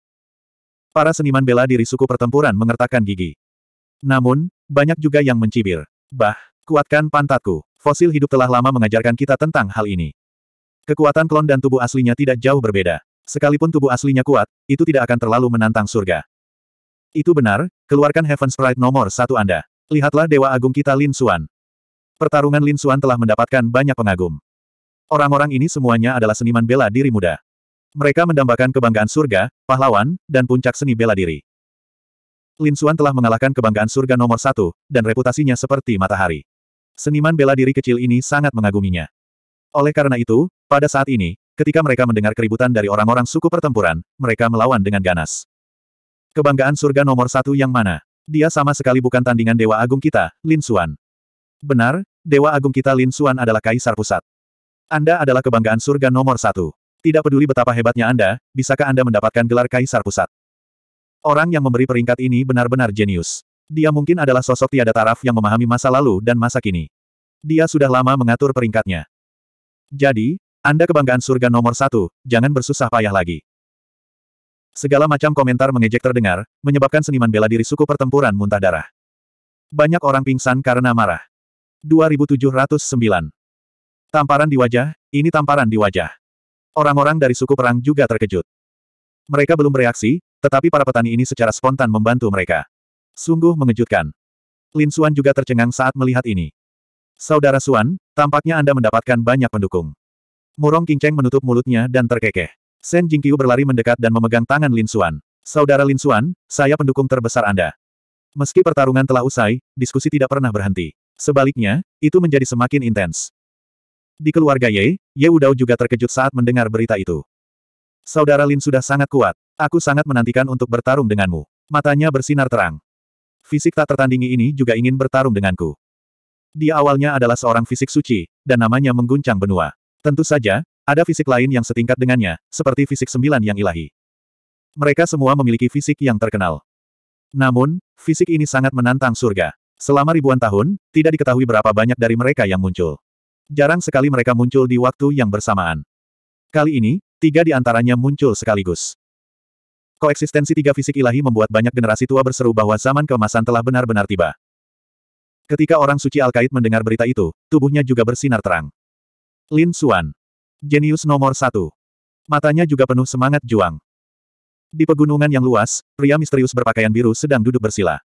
Para seniman bela diri suku pertempuran mengertakkan gigi. Namun, banyak juga yang mencibir. Bah, kuatkan pantatku. Fosil hidup telah lama mengajarkan kita tentang hal ini. Kekuatan klon dan tubuh aslinya tidak jauh berbeda. Sekalipun tubuh aslinya kuat, itu tidak akan terlalu menantang surga. Itu benar, keluarkan Heaven Sprite nomor satu Anda. Lihatlah Dewa Agung kita Lin Xuan. Pertarungan Lin Xuan telah mendapatkan banyak pengagum. Orang-orang ini semuanya adalah seniman bela diri muda. Mereka mendambakan kebanggaan surga, pahlawan, dan puncak seni bela diri. Lin Xuan telah mengalahkan kebanggaan surga nomor satu, dan reputasinya seperti matahari. Seniman bela diri kecil ini sangat mengaguminya. Oleh karena itu, pada saat ini, ketika mereka mendengar keributan dari orang-orang suku pertempuran, mereka melawan dengan ganas. Kebanggaan surga nomor satu yang mana? Dia sama sekali bukan tandingan Dewa Agung kita, Lin Xuan. Benar, Dewa Agung kita Lin Xuan adalah Kaisar Pusat. Anda adalah kebanggaan surga nomor satu. Tidak peduli betapa hebatnya Anda, bisakah Anda mendapatkan gelar kaisar pusat? Orang yang memberi peringkat ini benar-benar jenius. Dia mungkin adalah sosok tiada taraf yang memahami masa lalu dan masa kini. Dia sudah lama mengatur peringkatnya. Jadi, Anda kebanggaan surga nomor satu, jangan bersusah payah lagi. Segala macam komentar mengejek terdengar, menyebabkan seniman bela diri suku pertempuran muntah darah. Banyak orang pingsan karena marah. 2709 Tamparan di wajah, ini tamparan di wajah. Orang-orang dari suku perang juga terkejut. Mereka belum bereaksi, tetapi para petani ini secara spontan membantu mereka. Sungguh mengejutkan. Lin Suan juga tercengang saat melihat ini. Saudara Suan, tampaknya Anda mendapatkan banyak pendukung. Murong Cheng menutup mulutnya dan terkekeh. Sen Jingqiu berlari mendekat dan memegang tangan Lin Suan. Saudara Lin Suan, saya pendukung terbesar Anda. Meski pertarungan telah usai, diskusi tidak pernah berhenti. Sebaliknya, itu menjadi semakin intens. Di keluarga Ye, Ye Udao juga terkejut saat mendengar berita itu. Saudara Lin sudah sangat kuat. Aku sangat menantikan untuk bertarung denganmu. Matanya bersinar terang. Fisik tak tertandingi ini juga ingin bertarung denganku. Dia awalnya adalah seorang fisik suci, dan namanya mengguncang benua. Tentu saja, ada fisik lain yang setingkat dengannya, seperti fisik sembilan yang ilahi. Mereka semua memiliki fisik yang terkenal. Namun, fisik ini sangat menantang surga. Selama ribuan tahun, tidak diketahui berapa banyak dari mereka yang muncul. Jarang sekali mereka muncul di waktu yang bersamaan. Kali ini, tiga di antaranya muncul sekaligus. Koeksistensi tiga fisik ilahi membuat banyak generasi tua berseru bahwa zaman keemasan telah benar-benar tiba. Ketika orang suci Al-Kaid mendengar berita itu, tubuhnya juga bersinar terang. Lin Xuan. Jenius nomor satu. Matanya juga penuh semangat juang. Di pegunungan yang luas, pria misterius berpakaian biru sedang duduk bersila.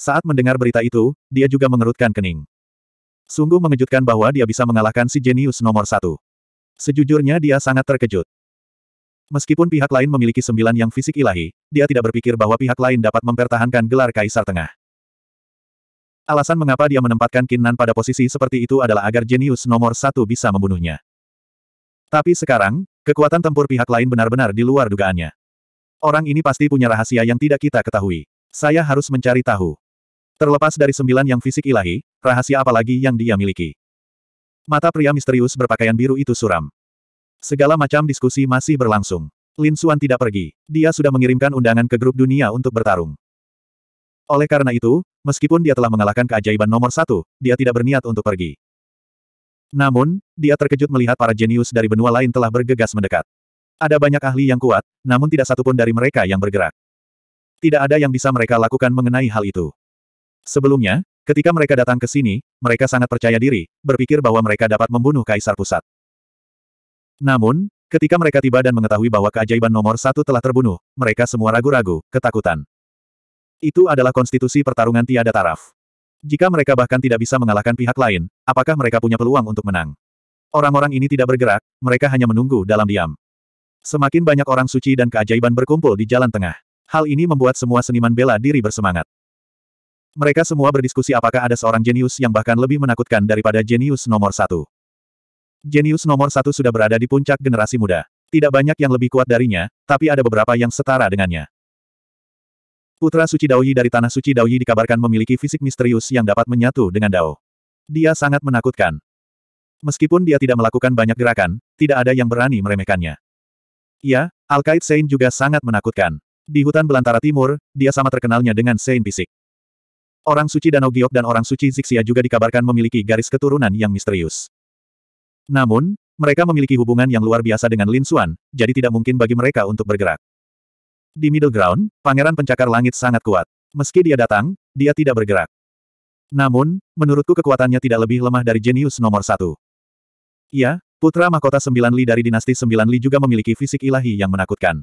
Saat mendengar berita itu, dia juga mengerutkan kening. Sungguh mengejutkan bahwa dia bisa mengalahkan si jenius nomor satu. Sejujurnya dia sangat terkejut. Meskipun pihak lain memiliki sembilan yang fisik ilahi, dia tidak berpikir bahwa pihak lain dapat mempertahankan gelar Kaisar Tengah. Alasan mengapa dia menempatkan Kinnan pada posisi seperti itu adalah agar jenius nomor satu bisa membunuhnya. Tapi sekarang, kekuatan tempur pihak lain benar-benar di luar dugaannya. Orang ini pasti punya rahasia yang tidak kita ketahui. Saya harus mencari tahu. Terlepas dari sembilan yang fisik ilahi, rahasia apa lagi yang dia miliki? Mata pria misterius berpakaian biru itu suram. Segala macam diskusi masih berlangsung. Lin Suan tidak pergi. Dia sudah mengirimkan undangan ke grup dunia untuk bertarung. Oleh karena itu, meskipun dia telah mengalahkan keajaiban nomor satu, dia tidak berniat untuk pergi. Namun, dia terkejut melihat para jenius dari benua lain telah bergegas mendekat. Ada banyak ahli yang kuat, namun tidak satupun dari mereka yang bergerak. Tidak ada yang bisa mereka lakukan mengenai hal itu. Sebelumnya, Ketika mereka datang ke sini, mereka sangat percaya diri, berpikir bahwa mereka dapat membunuh Kaisar Pusat. Namun, ketika mereka tiba dan mengetahui bahwa keajaiban nomor satu telah terbunuh, mereka semua ragu-ragu, ketakutan. Itu adalah konstitusi pertarungan tiada taraf. Jika mereka bahkan tidak bisa mengalahkan pihak lain, apakah mereka punya peluang untuk menang? Orang-orang ini tidak bergerak, mereka hanya menunggu dalam diam. Semakin banyak orang suci dan keajaiban berkumpul di jalan tengah. Hal ini membuat semua seniman bela diri bersemangat. Mereka semua berdiskusi apakah ada seorang jenius yang bahkan lebih menakutkan daripada jenius nomor satu. Jenius nomor satu sudah berada di puncak generasi muda. Tidak banyak yang lebih kuat darinya, tapi ada beberapa yang setara dengannya. Putra Suci Daoyi dari Tanah Suci Daoyi dikabarkan memiliki fisik misterius yang dapat menyatu dengan Dao. Dia sangat menakutkan. Meskipun dia tidak melakukan banyak gerakan, tidak ada yang berani meremehkannya. Ya, Alkait Sein juga sangat menakutkan. Di hutan belantara timur, dia sama terkenalnya dengan Sein Fisik. Orang suci Danau Giok dan orang suci Zixia juga dikabarkan memiliki garis keturunan yang misterius. Namun, mereka memiliki hubungan yang luar biasa dengan Lin Xuan, jadi tidak mungkin bagi mereka untuk bergerak. Di middle ground, pangeran pencakar langit sangat kuat. Meski dia datang, dia tidak bergerak. Namun, menurutku kekuatannya tidak lebih lemah dari jenius nomor satu. Ya, putra mahkota sembilan Li dari dinasti sembilan Li juga memiliki fisik ilahi yang menakutkan.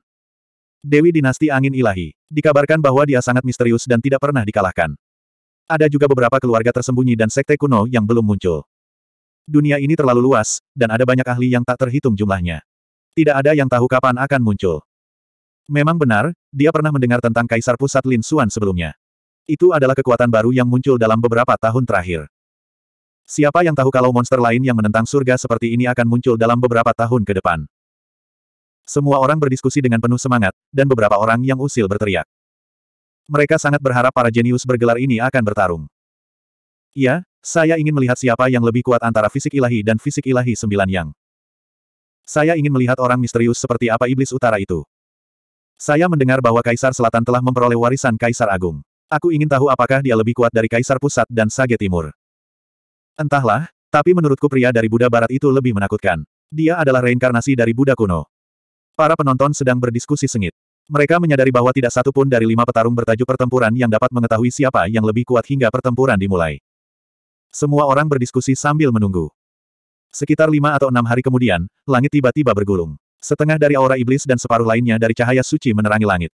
Dewi dinasti angin ilahi. Dikabarkan bahwa dia sangat misterius dan tidak pernah dikalahkan. Ada juga beberapa keluarga tersembunyi dan sekte kuno yang belum muncul. Dunia ini terlalu luas, dan ada banyak ahli yang tak terhitung jumlahnya. Tidak ada yang tahu kapan akan muncul. Memang benar, dia pernah mendengar tentang Kaisar Pusat Lin Xuan sebelumnya. Itu adalah kekuatan baru yang muncul dalam beberapa tahun terakhir. Siapa yang tahu kalau monster lain yang menentang surga seperti ini akan muncul dalam beberapa tahun ke depan. Semua orang berdiskusi dengan penuh semangat, dan beberapa orang yang usil berteriak. Mereka sangat berharap para jenius bergelar ini akan bertarung. Ya, saya ingin melihat siapa yang lebih kuat antara fisik ilahi dan fisik ilahi sembilan yang. Saya ingin melihat orang misterius seperti apa iblis utara itu. Saya mendengar bahwa Kaisar Selatan telah memperoleh warisan Kaisar Agung. Aku ingin tahu apakah dia lebih kuat dari Kaisar Pusat dan Sage Timur. Entahlah, tapi menurutku pria dari Buddha Barat itu lebih menakutkan. Dia adalah reinkarnasi dari Buddha kuno. Para penonton sedang berdiskusi sengit. Mereka menyadari bahwa tidak satu pun dari lima petarung bertajuk pertempuran yang dapat mengetahui siapa yang lebih kuat hingga pertempuran dimulai. Semua orang berdiskusi sambil menunggu. Sekitar lima atau enam hari kemudian, langit tiba-tiba bergulung. Setengah dari aura iblis dan separuh lainnya dari cahaya suci menerangi langit.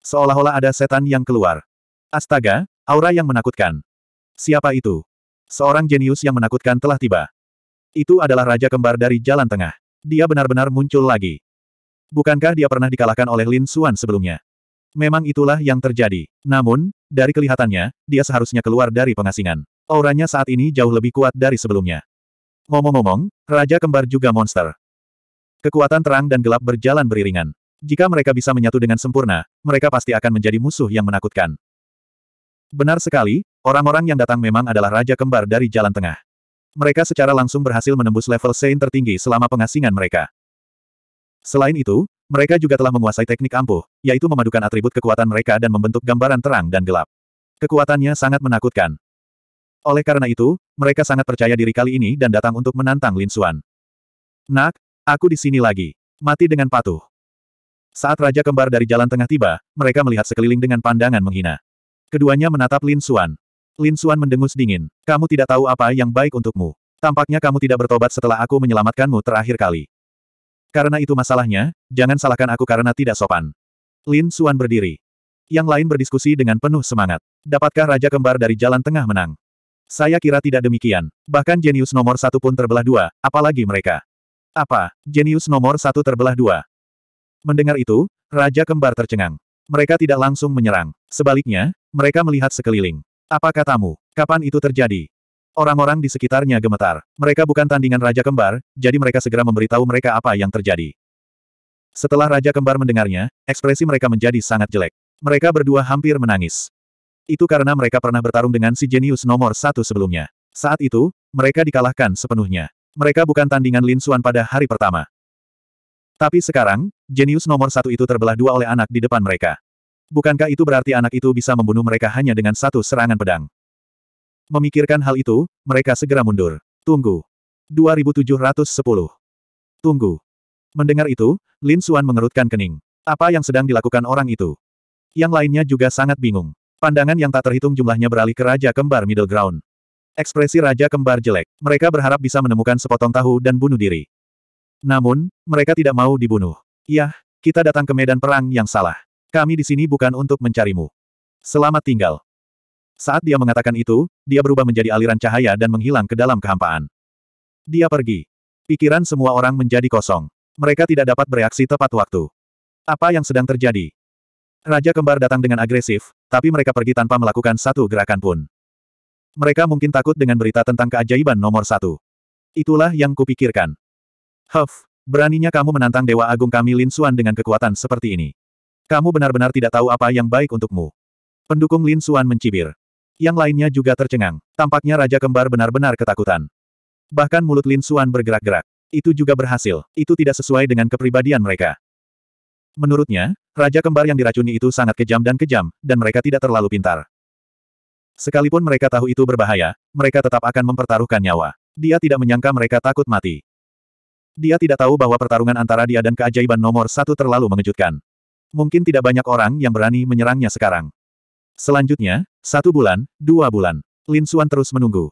Seolah-olah ada setan yang keluar. Astaga, aura yang menakutkan. Siapa itu? Seorang jenius yang menakutkan telah tiba. Itu adalah Raja Kembar dari Jalan Tengah. Dia benar-benar muncul lagi. Bukankah dia pernah dikalahkan oleh Lin Xuan sebelumnya? Memang itulah yang terjadi. Namun, dari kelihatannya, dia seharusnya keluar dari pengasingan. Auranya saat ini jauh lebih kuat dari sebelumnya. Ngomong-ngomong, Raja Kembar juga monster. Kekuatan terang dan gelap berjalan beriringan. Jika mereka bisa menyatu dengan sempurna, mereka pasti akan menjadi musuh yang menakutkan. Benar sekali, orang-orang yang datang memang adalah Raja Kembar dari Jalan Tengah. Mereka secara langsung berhasil menembus level saint tertinggi selama pengasingan mereka. Selain itu, mereka juga telah menguasai teknik ampuh, yaitu memadukan atribut kekuatan mereka dan membentuk gambaran terang dan gelap. Kekuatannya sangat menakutkan. Oleh karena itu, mereka sangat percaya diri kali ini dan datang untuk menantang Lin Xuan. Nak, aku di sini lagi. Mati dengan patuh. Saat Raja Kembar dari jalan tengah tiba, mereka melihat sekeliling dengan pandangan menghina. Keduanya menatap Lin Xuan. Lin Xuan mendengus dingin. Kamu tidak tahu apa yang baik untukmu. Tampaknya kamu tidak bertobat setelah aku menyelamatkanmu terakhir kali. Karena itu masalahnya, jangan salahkan aku karena tidak sopan. Lin Suan berdiri. Yang lain berdiskusi dengan penuh semangat. Dapatkah Raja Kembar dari Jalan Tengah menang? Saya kira tidak demikian. Bahkan jenius nomor satu pun terbelah dua, apalagi mereka. Apa? Jenius nomor satu terbelah dua. Mendengar itu, Raja Kembar tercengang. Mereka tidak langsung menyerang. Sebaliknya, mereka melihat sekeliling. Apa katamu? Kapan itu terjadi? Orang-orang di sekitarnya gemetar. Mereka bukan tandingan Raja Kembar, jadi mereka segera memberitahu mereka apa yang terjadi. Setelah Raja Kembar mendengarnya, ekspresi mereka menjadi sangat jelek. Mereka berdua hampir menangis. Itu karena mereka pernah bertarung dengan si jenius nomor satu sebelumnya. Saat itu, mereka dikalahkan sepenuhnya. Mereka bukan tandingan Lin Suan pada hari pertama. Tapi sekarang, jenius nomor satu itu terbelah dua oleh anak di depan mereka. Bukankah itu berarti anak itu bisa membunuh mereka hanya dengan satu serangan pedang? Memikirkan hal itu, mereka segera mundur. Tunggu. 2710. Tunggu. Mendengar itu, Lin Xuan mengerutkan kening. Apa yang sedang dilakukan orang itu? Yang lainnya juga sangat bingung. Pandangan yang tak terhitung jumlahnya beralih ke Raja Kembar Middle Ground. Ekspresi Raja Kembar jelek. Mereka berharap bisa menemukan sepotong tahu dan bunuh diri. Namun, mereka tidak mau dibunuh. Yah, kita datang ke medan perang yang salah. Kami di sini bukan untuk mencarimu. Selamat tinggal. Saat dia mengatakan itu, dia berubah menjadi aliran cahaya dan menghilang ke dalam kehampaan. Dia pergi. Pikiran semua orang menjadi kosong. Mereka tidak dapat bereaksi tepat waktu. Apa yang sedang terjadi? Raja kembar datang dengan agresif, tapi mereka pergi tanpa melakukan satu gerakan pun. Mereka mungkin takut dengan berita tentang keajaiban nomor satu. Itulah yang kupikirkan. Huff, beraninya kamu menantang Dewa Agung kami Lin Xuan dengan kekuatan seperti ini. Kamu benar-benar tidak tahu apa yang baik untukmu. Pendukung Lin Xuan mencibir. Yang lainnya juga tercengang. Tampaknya Raja Kembar benar-benar ketakutan. Bahkan mulut Lin Suan bergerak-gerak. Itu juga berhasil. Itu tidak sesuai dengan kepribadian mereka. Menurutnya, Raja Kembar yang diracuni itu sangat kejam dan kejam, dan mereka tidak terlalu pintar. Sekalipun mereka tahu itu berbahaya, mereka tetap akan mempertaruhkan nyawa. Dia tidak menyangka mereka takut mati. Dia tidak tahu bahwa pertarungan antara dia dan keajaiban nomor satu terlalu mengejutkan. Mungkin tidak banyak orang yang berani menyerangnya sekarang. Selanjutnya, satu bulan, dua bulan. Lin Suan terus menunggu.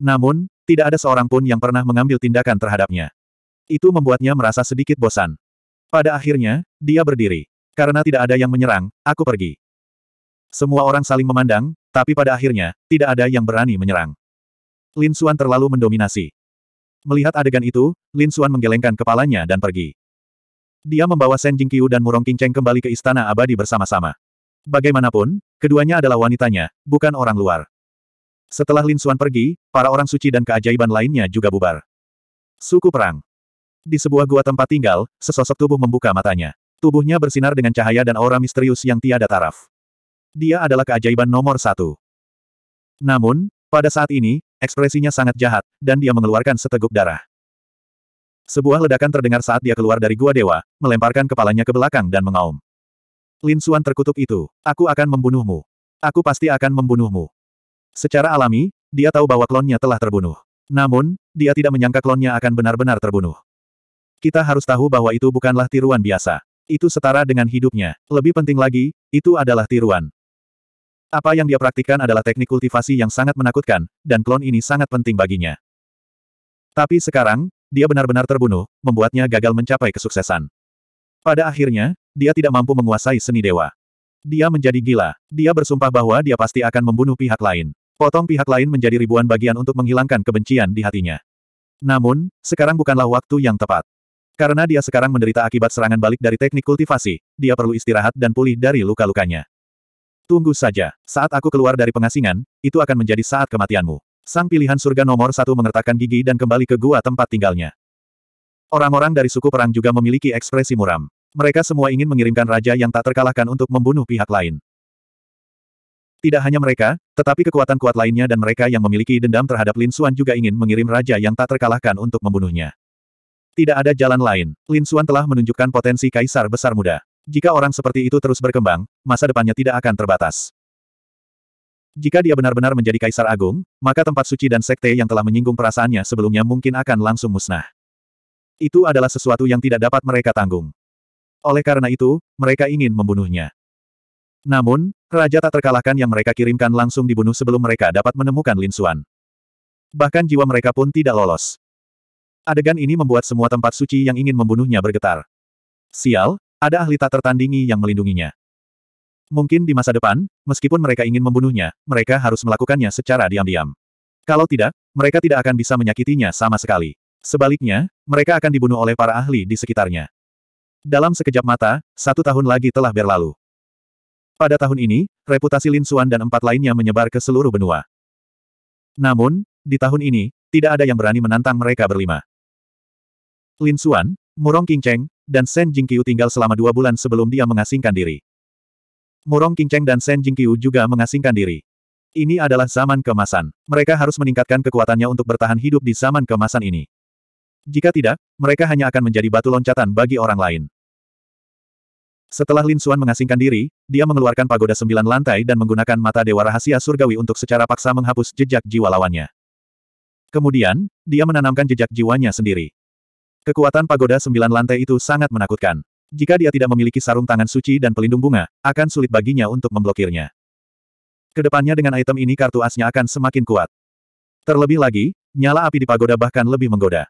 Namun, tidak ada seorang pun yang pernah mengambil tindakan terhadapnya. Itu membuatnya merasa sedikit bosan. Pada akhirnya, dia berdiri. Karena tidak ada yang menyerang, aku pergi. Semua orang saling memandang, tapi pada akhirnya, tidak ada yang berani menyerang. Lin Suan terlalu mendominasi. Melihat adegan itu, Lin Suan menggelengkan kepalanya dan pergi. Dia membawa Shen Jingqiu dan Murong Qingcheng kembali ke istana abadi bersama-sama. Bagaimanapun, Keduanya adalah wanitanya, bukan orang luar. Setelah Lin Suan pergi, para orang suci dan keajaiban lainnya juga bubar. Suku Perang Di sebuah gua tempat tinggal, sesosok tubuh membuka matanya. Tubuhnya bersinar dengan cahaya dan aura misterius yang tiada taraf. Dia adalah keajaiban nomor satu. Namun, pada saat ini, ekspresinya sangat jahat, dan dia mengeluarkan seteguk darah. Sebuah ledakan terdengar saat dia keluar dari gua dewa, melemparkan kepalanya ke belakang dan mengaum. Lin Suan terkutuk itu. Aku akan membunuhmu. Aku pasti akan membunuhmu. Secara alami, dia tahu bahwa klonnya telah terbunuh. Namun, dia tidak menyangka klonnya akan benar-benar terbunuh. Kita harus tahu bahwa itu bukanlah tiruan biasa. Itu setara dengan hidupnya. Lebih penting lagi, itu adalah tiruan. Apa yang dia praktikkan adalah teknik kultivasi yang sangat menakutkan, dan klon ini sangat penting baginya. Tapi sekarang, dia benar-benar terbunuh, membuatnya gagal mencapai kesuksesan. Pada akhirnya, dia tidak mampu menguasai seni dewa. Dia menjadi gila. Dia bersumpah bahwa dia pasti akan membunuh pihak lain. Potong pihak lain menjadi ribuan bagian untuk menghilangkan kebencian di hatinya. Namun, sekarang bukanlah waktu yang tepat. Karena dia sekarang menderita akibat serangan balik dari teknik kultivasi, dia perlu istirahat dan pulih dari luka-lukanya. Tunggu saja, saat aku keluar dari pengasingan, itu akan menjadi saat kematianmu. Sang pilihan surga nomor satu mengertakkan gigi dan kembali ke gua tempat tinggalnya. Orang-orang dari suku perang juga memiliki ekspresi muram. Mereka semua ingin mengirimkan raja yang tak terkalahkan untuk membunuh pihak lain. Tidak hanya mereka, tetapi kekuatan kuat lainnya dan mereka yang memiliki dendam terhadap Lin Xuan juga ingin mengirim raja yang tak terkalahkan untuk membunuhnya. Tidak ada jalan lain. Lin Xuan telah menunjukkan potensi kaisar besar muda. Jika orang seperti itu terus berkembang, masa depannya tidak akan terbatas. Jika dia benar-benar menjadi kaisar agung, maka tempat suci dan sekte yang telah menyinggung perasaannya sebelumnya mungkin akan langsung musnah. Itu adalah sesuatu yang tidak dapat mereka tanggung oleh karena itu, mereka ingin membunuhnya. Namun, raja tak terkalahkan yang mereka kirimkan langsung dibunuh sebelum mereka dapat menemukan Lin Xuan. Bahkan jiwa mereka pun tidak lolos. Adegan ini membuat semua tempat suci yang ingin membunuhnya bergetar. Sial, ada ahli tak tertandingi yang melindunginya. Mungkin di masa depan, meskipun mereka ingin membunuhnya, mereka harus melakukannya secara diam-diam. Kalau tidak, mereka tidak akan bisa menyakitinya sama sekali. Sebaliknya, mereka akan dibunuh oleh para ahli di sekitarnya. Dalam sekejap mata, satu tahun lagi telah berlalu. Pada tahun ini, reputasi Lin Suan dan empat lainnya menyebar ke seluruh benua. Namun, di tahun ini, tidak ada yang berani menantang mereka berlima. Lin Suan, Murong Qingcheng, dan Shen Jingqiu tinggal selama dua bulan sebelum dia mengasingkan diri. Murong Qingcheng dan Shen Jingqiu juga mengasingkan diri. Ini adalah zaman kemasan. Mereka harus meningkatkan kekuatannya untuk bertahan hidup di zaman kemasan ini. Jika tidak, mereka hanya akan menjadi batu loncatan bagi orang lain. Setelah Lin Suan mengasingkan diri, dia mengeluarkan pagoda sembilan lantai dan menggunakan mata dewa rahasia surgawi untuk secara paksa menghapus jejak jiwa lawannya. Kemudian, dia menanamkan jejak jiwanya sendiri. Kekuatan pagoda sembilan lantai itu sangat menakutkan. Jika dia tidak memiliki sarung tangan suci dan pelindung bunga, akan sulit baginya untuk memblokirnya. Kedepannya dengan item ini kartu asnya akan semakin kuat. Terlebih lagi, nyala api di pagoda bahkan lebih menggoda.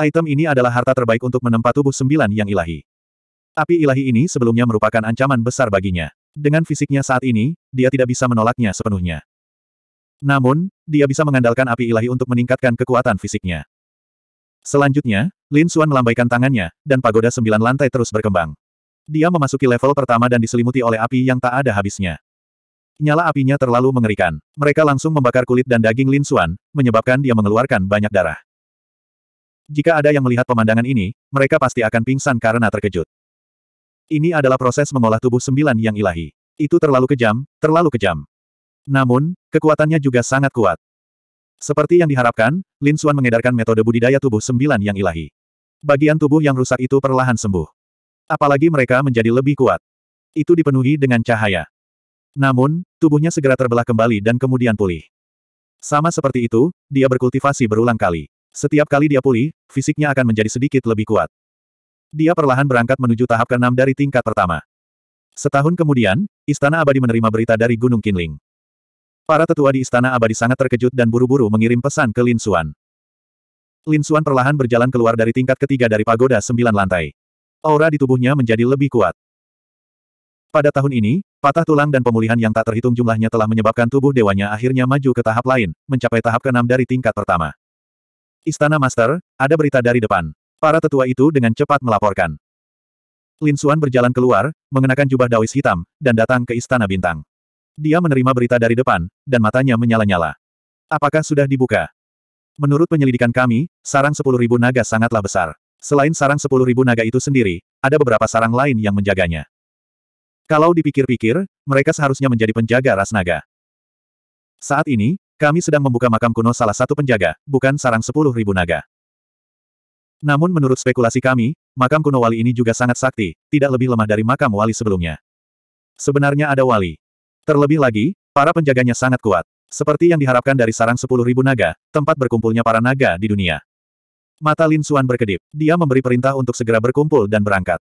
Item ini adalah harta terbaik untuk menempa tubuh sembilan yang ilahi. Api ilahi ini sebelumnya merupakan ancaman besar baginya. Dengan fisiknya saat ini, dia tidak bisa menolaknya sepenuhnya. Namun, dia bisa mengandalkan api ilahi untuk meningkatkan kekuatan fisiknya. Selanjutnya, Lin Xuan melambaikan tangannya, dan pagoda sembilan lantai terus berkembang. Dia memasuki level pertama dan diselimuti oleh api yang tak ada habisnya. Nyala apinya terlalu mengerikan. Mereka langsung membakar kulit dan daging Lin Xuan, menyebabkan dia mengeluarkan banyak darah. Jika ada yang melihat pemandangan ini, mereka pasti akan pingsan karena terkejut. Ini adalah proses mengolah tubuh sembilan yang ilahi. Itu terlalu kejam, terlalu kejam. Namun, kekuatannya juga sangat kuat. Seperti yang diharapkan, Lin Xuan mengedarkan metode budidaya tubuh sembilan yang ilahi. Bagian tubuh yang rusak itu perlahan sembuh. Apalagi mereka menjadi lebih kuat. Itu dipenuhi dengan cahaya. Namun, tubuhnya segera terbelah kembali dan kemudian pulih. Sama seperti itu, dia berkultivasi berulang kali. Setiap kali dia pulih, fisiknya akan menjadi sedikit lebih kuat. Dia perlahan berangkat menuju tahap ke-6 dari tingkat pertama. Setahun kemudian, Istana Abadi menerima berita dari Gunung Kinling. Para tetua di Istana Abadi sangat terkejut dan buru-buru mengirim pesan ke Lin Xuan. Lin Xuan perlahan berjalan keluar dari tingkat ketiga dari pagoda sembilan lantai. Aura di tubuhnya menjadi lebih kuat. Pada tahun ini, patah tulang dan pemulihan yang tak terhitung jumlahnya telah menyebabkan tubuh dewanya akhirnya maju ke tahap lain, mencapai tahap keenam dari tingkat pertama. Istana Master, ada berita dari depan. Para tetua itu dengan cepat melaporkan. Lin Suan berjalan keluar, mengenakan jubah dawis hitam, dan datang ke Istana Bintang. Dia menerima berita dari depan, dan matanya menyala-nyala. Apakah sudah dibuka? Menurut penyelidikan kami, sarang sepuluh ribu naga sangatlah besar. Selain sarang sepuluh ribu naga itu sendiri, ada beberapa sarang lain yang menjaganya. Kalau dipikir-pikir, mereka seharusnya menjadi penjaga ras naga. Saat ini, kami sedang membuka makam kuno salah satu penjaga, bukan sarang sepuluh ribu naga. Namun menurut spekulasi kami, makam kuno wali ini juga sangat sakti, tidak lebih lemah dari makam wali sebelumnya. Sebenarnya ada wali. Terlebih lagi, para penjaganya sangat kuat. Seperti yang diharapkan dari sarang 10.000 naga, tempat berkumpulnya para naga di dunia. Mata Lin Suan berkedip. Dia memberi perintah untuk segera berkumpul dan berangkat.